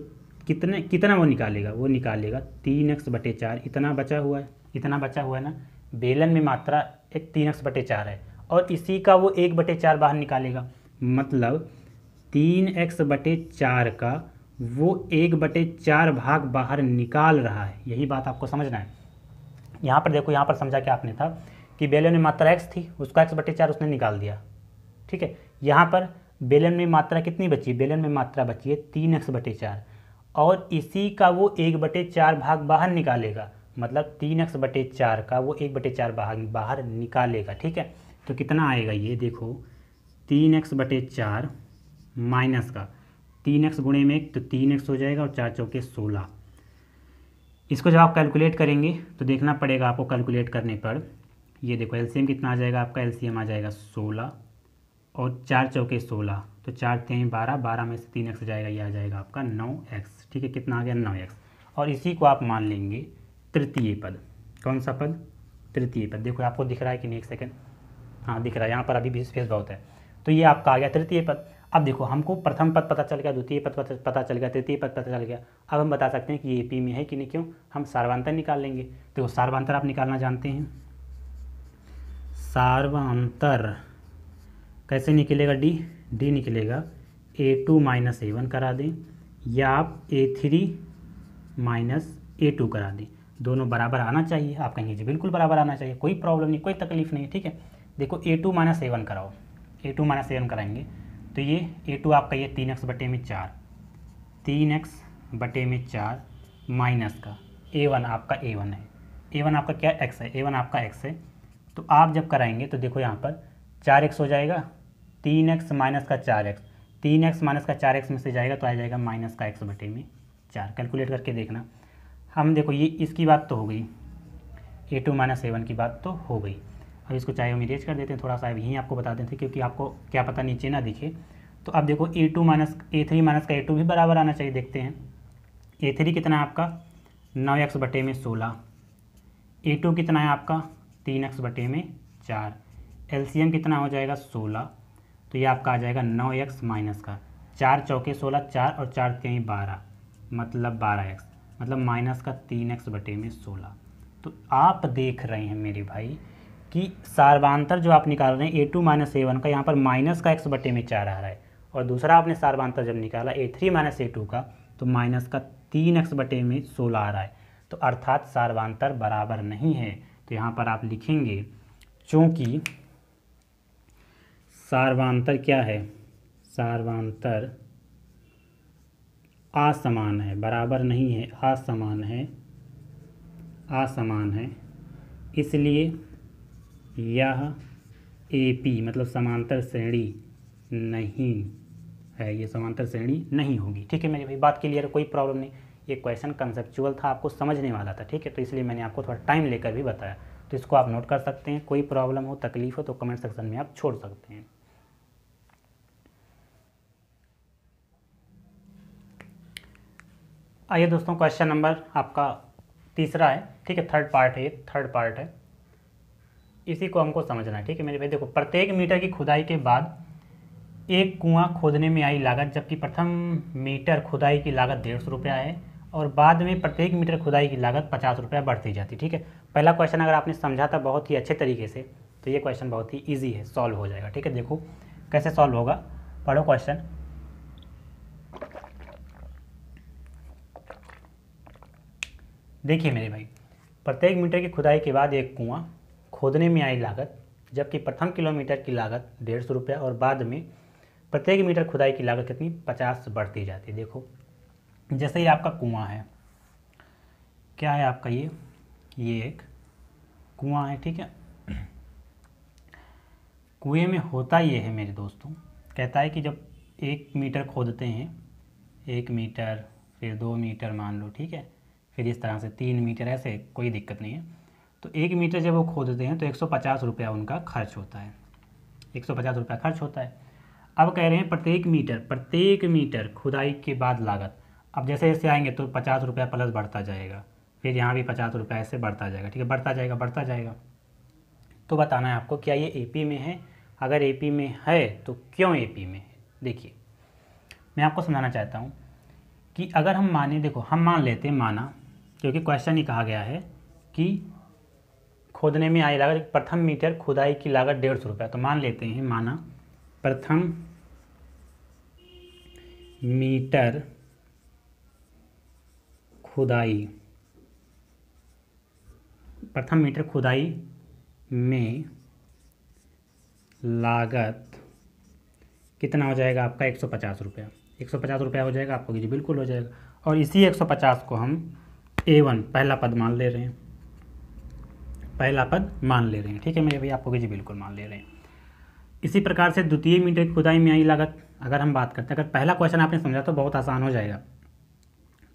कितने कितना वो निकालेगा वो निकालेगा तीन एक्स बटे चार इतना बचा हुआ है इतना बचा हुआ है ना बेलन में मात्रा एक तीन एक्स बटे चार है और इसी का वो एक बटे चार बाहर निकालेगा मतलब तीन एक्स बटे चार का वो एक बटे चार भाग बाहर निकाल रहा है यही बात आपको समझना है यहाँ पर देखो यहाँ पर समझा क्या आपने था कि बेलन में मात्रा एक्स थी उसका एक्स बटे चार उसने निकाल दिया ठीक है यहाँ पर बेलन में मात्रा कितनी बची बेलन में मात्रा बची है तीन एक्स बटे चार और इसी का वो एक बटे चार भाग बाहर निकालेगा मतलब तीन एक्स बटे चार का वो एक बटे चार भाग बाहर निकालेगा ठीक है तो कितना आएगा ये देखो तीन एक्स बटे चार माइनस का तीन एक्स गुणे में एक तो तीन एक्स हो जाएगा और चार चौके सोलह इसको जब आप कैलकुलेट करेंगे तो देखना पड़ेगा आपको कैलकुलेट करने पर ये देखो एलसीएम कितना आ जाएगा आपका एलसीएम आ जाएगा सोलह और चार चौके सोलह तो चार तीन बारह बारह में से तीन एक्स जाएगा ये आ जाएगा आपका नौ एक्स ठीक है कितना आ गया नौ एक्स और इसी को आप मान लेंगे तृतीय पद कौन सा पद तृतीय पद देखो आपको दिख रहा है कि नहीं एक सेकेंड हाँ दिख रहा है यहाँ पर अभी भी स्पेस बहुत है तो ये आपका आ गया तृतीय पद अब देखो हमको प्रथम पद पता चल गया द्वितीय पद पता चल गया तृतीय पद पता चल गया अब हम बता सकते हैं कि ये पी में है कि नहीं क्यों हम सार्वांतर निकाल लेंगे देखो सार्वांतर आप निकालना जानते हैं सार्वांतर कैसे निकलेगा डी डी निकलेगा a two minus a one करा दें या आप a three minus a two करा दें दोनों बराबर आना चाहिए आप कहेंगे जी बिल्कुल बराबर आना चाहिए कोई प्रॉब्लम नहीं कोई तकलीफ नहीं ठीक है देखो a two minus a one कराओ a two minus a one कराएंगे तो ये ए टू आपका ये तीन एक्स बटे में चार तीन एक्स बटे में चार माइनस का ए वन आपका ए वन है ए वन आपका क्या एक्स है ए वन आपका एक्स है तो आप जब कराएंगे तो देखो यहाँ पर चार एक्स हो जाएगा तीन एक्स माइनस का चार एक्स तीन एक्स माइनस का चार एक्स में से जाएगा तो आ जाएगा माइनस का एक्स बटे में चार कैलकुलेट करके देखना हम देखो ये इसकी बात तो हो गई a two minus a one की बात तो हो गई अब इसको चाहे हम इरेज कर देते हैं थोड़ा सा यहीं आपको बता देते हैं क्योंकि आपको क्या पता नीचे ना दिखे तो अब देखो a two minus a three minus का ए टू भी बराबर आना चाहिए देखते हैं ए थ्री कितना है आपका नौ एक्स बटे में सोलह ए टू कितना है आपका तीन एक्स बटे में चार एल सी एम कितना हो जाएगा सोलह तो ये आपका आ जाएगा नौ एक्स माइनस का चार चौके सोलह चार और चार कहीं बारह मतलब बारह एक्स मतलब माइनस का तीन एक्स बटे में सोलह तो आप देख रहे हैं मेरे भाई कि सार्वान्तर जो आप निकाल रहे हैं a two minus a one का यहाँ पर माइनस का एक्स बटे में चार आ रहा है और दूसरा आपने सार्वान्तर जब निकाला a three minus a two का तो माइनस का तीन एक्स बटे में सोलह आ रहा है तो अर्थात सार्वान्तर बराबर नहीं है तो यहाँ पर आप लिखेंगे चूँकि सार्वान्तर क्या है सार्वान्तर असमान है बराबर नहीं है असमान है असमान है इसलिए यह ए पी मतलब समांतर श्रेणी नहीं है ये समांतर श्रेणी नहीं होगी ठीक है मेरे भाई बात क्लियर कोई प्रॉब्लम नहीं ये क्वेश्चन कंसेप्चुअल था आपको समझने वाला था ठीक है तो इसलिए मैंने आपको थोड़ा टाइम लेकर भी बताया तो इसको आप नोट कर सकते हैं कोई प्रॉब्लम हो तकलीफ हो तो कमेंट सेक्शन में आप छोड़ सकते हैं आइए दोस्तों क्वेश्चन नंबर आपका तीसरा है ठीक है थर्ड पार्ट है ये थर्ड पार्ट है इसी को हमको समझना है ठीक है मेरे भाई देखो प्रत्येक मीटर की खुदाई के बाद एक कुआं खोदने में आई लागत जबकि प्रथम मीटर खुदाई की लागत डेढ़ सौ रुपया है और बाद में प्रत्येक मीटर खुदाई की लागत पचास रुपया बढ़ती जाती ठीक है पहला क्वेश्चन अगर आपने समझा था बहुत ही अच्छे तरीके से तो ये क्वेश्चन बहुत ही ईजी है सॉल्व हो जाएगा ठीक है देखो कैसे सॉल्व होगा पढ़ो क्वेश्चन देखिए मेरे भाई प्रत्येक मीटर की खुदाई के बाद एक कुआं खोदने में आई लागत जबकि प्रथम किलोमीटर की लागत डेढ़ सौ रुपया और बाद में प्रत्येक मीटर खुदाई की लागत कितनी पचास बढ़ती जाती है देखो जैसे ये आपका कुआं है क्या है आपका ये ये एक कुआं है ठीक है कुएं में होता ये है मेरे दोस्तों कहता है कि जब एक मीटर खोदते हैं एक मीटर फिर दो मीटर मान लो ठीक है फिर इस तरह से तीन मीटर ऐसे कोई दिक्कत नहीं है तो एक मीटर जब वो खोदते हैं तो एक सौ उनका खर्च होता है एक सौ खर्च होता है अब कह रहे हैं प्रत्येक मीटर प्रत्येक मीटर खुदाई के बाद लागत अब जैसे जैसे आएंगे तो पचास रुपया प्लस बढ़ता जाएगा फिर यहाँ भी पचास रुपया ऐसे बढ़ता जाएगा ठीक है बढ़ता जाएगा बढ़ता जाएगा तो बताना है आपको क्या ये एपी में है अगर एपी में है तो क्यों एपी में देखिए मैं आपको समझाना चाहता हूँ कि अगर हम माने देखो हम मान लेते हैं माना क्योंकि क्वेश्चन ही कहा गया है कि खोदने में आई लागत प्रथम मीटर खुदाई की लागत डेढ़ सौ रुपये तो मान लेते हैं माना प्रथम मीटर खुदाई प्रथम मीटर खुदाई में लागत कितना हो जाएगा आपका एक सौ पचास रुपया एक सौ पचास रुपया हो जाएगा आपको जी बिल्कुल हो जाएगा और इसी एक सौ पचास को हम ए वन पहला पद मान ले रहे हैं पहला पद मान ले रहे हैं ठीक है मेरे भाई आपको जी बिल्कुल मान ले रहे हैं इसी प्रकार से द्वितीय मीटर की खुदाई में आई लागत अगर हम बात करते हैं अगर पहला क्वेश्चन आपने समझा तो बहुत आसान हो जाएगा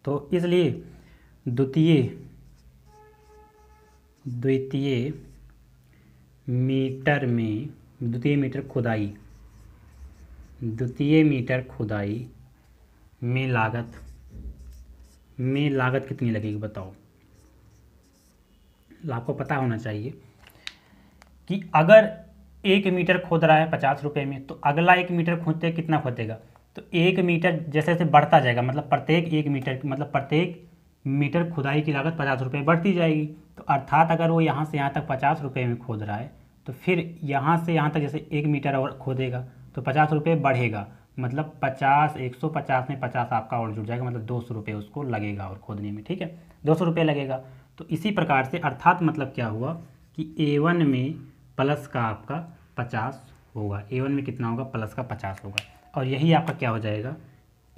तो इसलिए द्वितीय द्वितीय मीटर में द्वितीय मीटर खुदाई द्वितीय मीटर खुदाई में लागत में लागत कितनी लगेगी बताओ तो आपको पता होना चाहिए कि अगर एक मीटर खोद रहा है पचास रुपये में तो अगला एक मीटर खोदते कितना खोदेगा तो एक मीटर जैसे जैसे बढ़ता जाएगा मतलब प्रत्येक एक मीटर मतलब प्रत्येक मीटर खुदाई की लागत पचास रुपये बढ़ती जाएगी तो अर्थात अगर वो यहाँ से यहाँ तक पचास रुपये में खोद रहा है तो फिर यहाँ से यहाँ तक जैसे एक मीटर और खोदेगा तो पचास रुपये बढ़ेगा मतलब पचास एक सौ पचास में पचास आपका और जुड़ जाएगा मतलब दो सौ रुपये उसको लगेगा और खोदने में ठीक है दो सौ रुपये लगेगा तो इसी प्रकार से अर्थात मतलब क्या हुआ कि ए वन में प्लस का आपका पचास होगा ए वन में कितना होगा प्लस का पचास होगा और यही आपका क्या हो जाएगा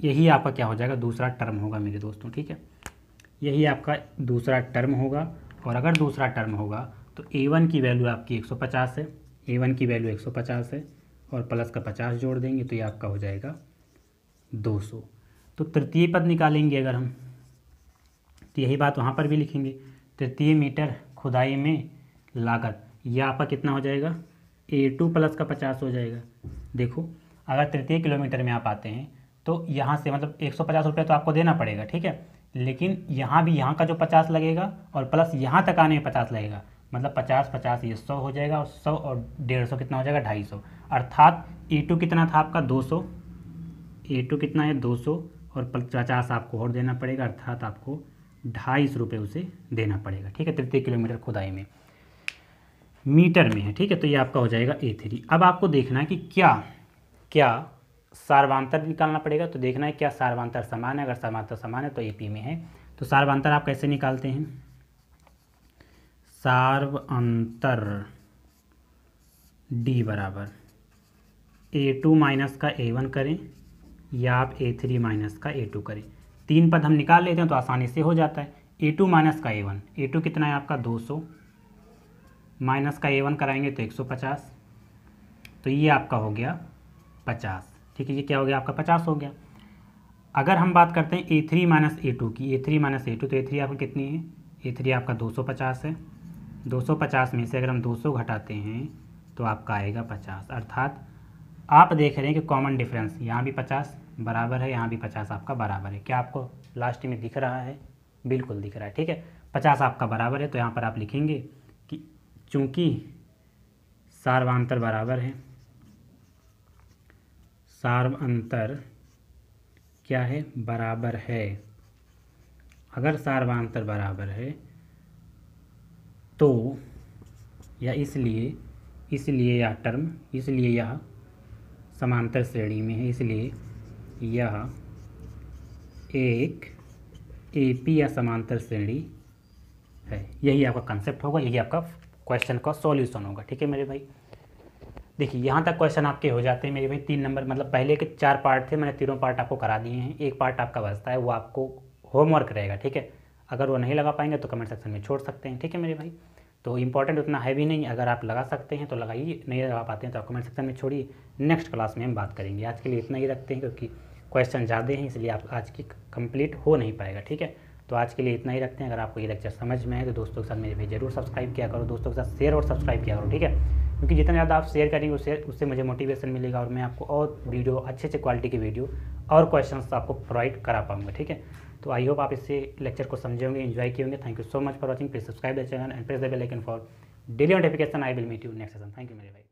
यही आपका क्या हो जाएगा दूसरा टर्म होगा मेरे दोस्तों ठीक है यही आपका दूसरा टर्म होगा और अगर दूसरा टर्म होगा तो ए वन की वैल्यू आपकी 150 है ए वन की वैल्यू 150 है और प्लस का 50 जोड़ देंगे तो ये आपका हो जाएगा 200 तो तृतीय पद निकालेंगे अगर हम तो यही बात वहाँ पर भी लिखेंगे तृतीय मीटर खुदाई में लागत यह आपका कितना हो जाएगा ए टू प्लस का पचास हो जाएगा देखो अगर तृतीय किलोमीटर में आप आते हैं तो यहाँ से मतलब एक सौ पचास रुपये तो आपको देना पड़ेगा ठीक है लेकिन यहाँ भी यहाँ का जो पचास लगेगा और प्लस यहाँ तक आने में पचास लगेगा मतलब पचास पचास ये सौ हो जाएगा और सौ और डेढ़ सौ कितना हो जाएगा ढाई सौ अर्थात ए टू कितना था आपका दो सौ ए टू कितना है दो सौ और पचास आपको और देना पड़ेगा अर्थात आपको ढाई सौ रुपये उसे देना पड़ेगा ठीक है तृतीय किलोमीटर खुदाई में मीटर में है ठीक है तो ये आपका हो जाएगा ए थ्री अब आपको देखना है कि क्या क्या सार्वांतर निकालना पड़ेगा तो देखना है क्या सार्वांतर समान है अगर सार्वांतर समान है तो ए पी में है तो सार्वांतर आप कैसे निकालते हैं सार्व अंतर डी बराबर ए टू माइनस का ए वन करें या आप ए थ्री माइनस का ए टू करें तीन पद हम निकाल लेते हैं तो आसानी से हो जाता है ए टू माइनस का ए वन ए टू कितना है आपका दो सौ माइनस का ए वन कराएंगे तो एक सौ पचास तो ये आपका हो गया पचास ठीक है ये क्या हो गया आपका पचास हो गया अगर हम बात करते हैं a three minus a two की a three minus a two तो ए थ्री आपकी कितनी है ए थ्री आपका दो सौ पचास है दो सौ पचास में से अगर हम दो सौ घटाते हैं तो आपका आएगा पचास अर्थात आप देख रहे हैं कि कॉमन डिफरेंस यहाँ भी पचास बराबर है यहाँ भी पचास आपका बराबर है क्या आपको लास्ट में दिख रहा है बिल्कुल दिख रहा है ठीक है पचास आपका बराबर है तो यहाँ पर आप लिखेंगे कि चूँकि सार्वान्तर बराबर है सार्व अंतर क्या है बराबर है अगर सार्वान्तर बराबर है तो या इसलिए इसलिए यह टर्म इसलिए यह समांतर श्रेणी में है इसलिए यह एक ए पी या समांतर श्रेणी है यही आपका कंसेप्ट होगा यही आपका क्वेश्चन का सॉल्यूशन होगा ठीक है मेरे भाई देखिए यहाँ तक क्वेश्चन आपके हो जाते हैं मेरे भाई तीन नंबर मतलब पहले के चार पार्ट थे मैंने तीनों पार्ट आपको करा दिए हैं एक पार्ट आपका बचता है वो आपको होमवर्क रहेगा ठीक है अगर वो नहीं लगा पाएंगे तो कमेंट सेक्शन में छोड़ सकते हैं ठीक है मेरे भाई तो इम्पॉर्टेंट उतना है भी नहीं अगर आप लगा सकते हैं तो लगाइए नहीं लगा पाते हैं तो आप कमेंट सेक्शन में छोड़िए नेक्स्ट क्लास में हम बात करेंगे आज के लिए इतना ही रखते हैं क्योंकि क्वेश्चन ज़्यादा हैं इसलिए आप आज की कंप्लीट हो नहीं पाएगा ठीक है तो आज के लिए इतना ही रखते हैं अगर आपको ये लेक्चर समझ में है तो दोस्तों के साथ मेरे भाई जरूर सब्सक्राइब किया करो दोस्तों के साथ शेयर और सब्सक्राइब किया करो ठीक है क्योंकि जितना ज़्यादा आप शेयर करेंगे उससे उससे मुझे मोटिवेशन मिलेगा और मैं आपको और वीडियो अच्छे अच्छे क्वालिटी के वीडियो और क्वेश्चन आपको प्रोवाइड करा पाऊँगा ठीक है तो आई होप आप इससे लेक्चर को समझे होंगे इन्जॉय किए होंगे thank you so much for watching please subscribe the channel and press the bell icon for daily notification I will meet you next session thank you मेरे भाई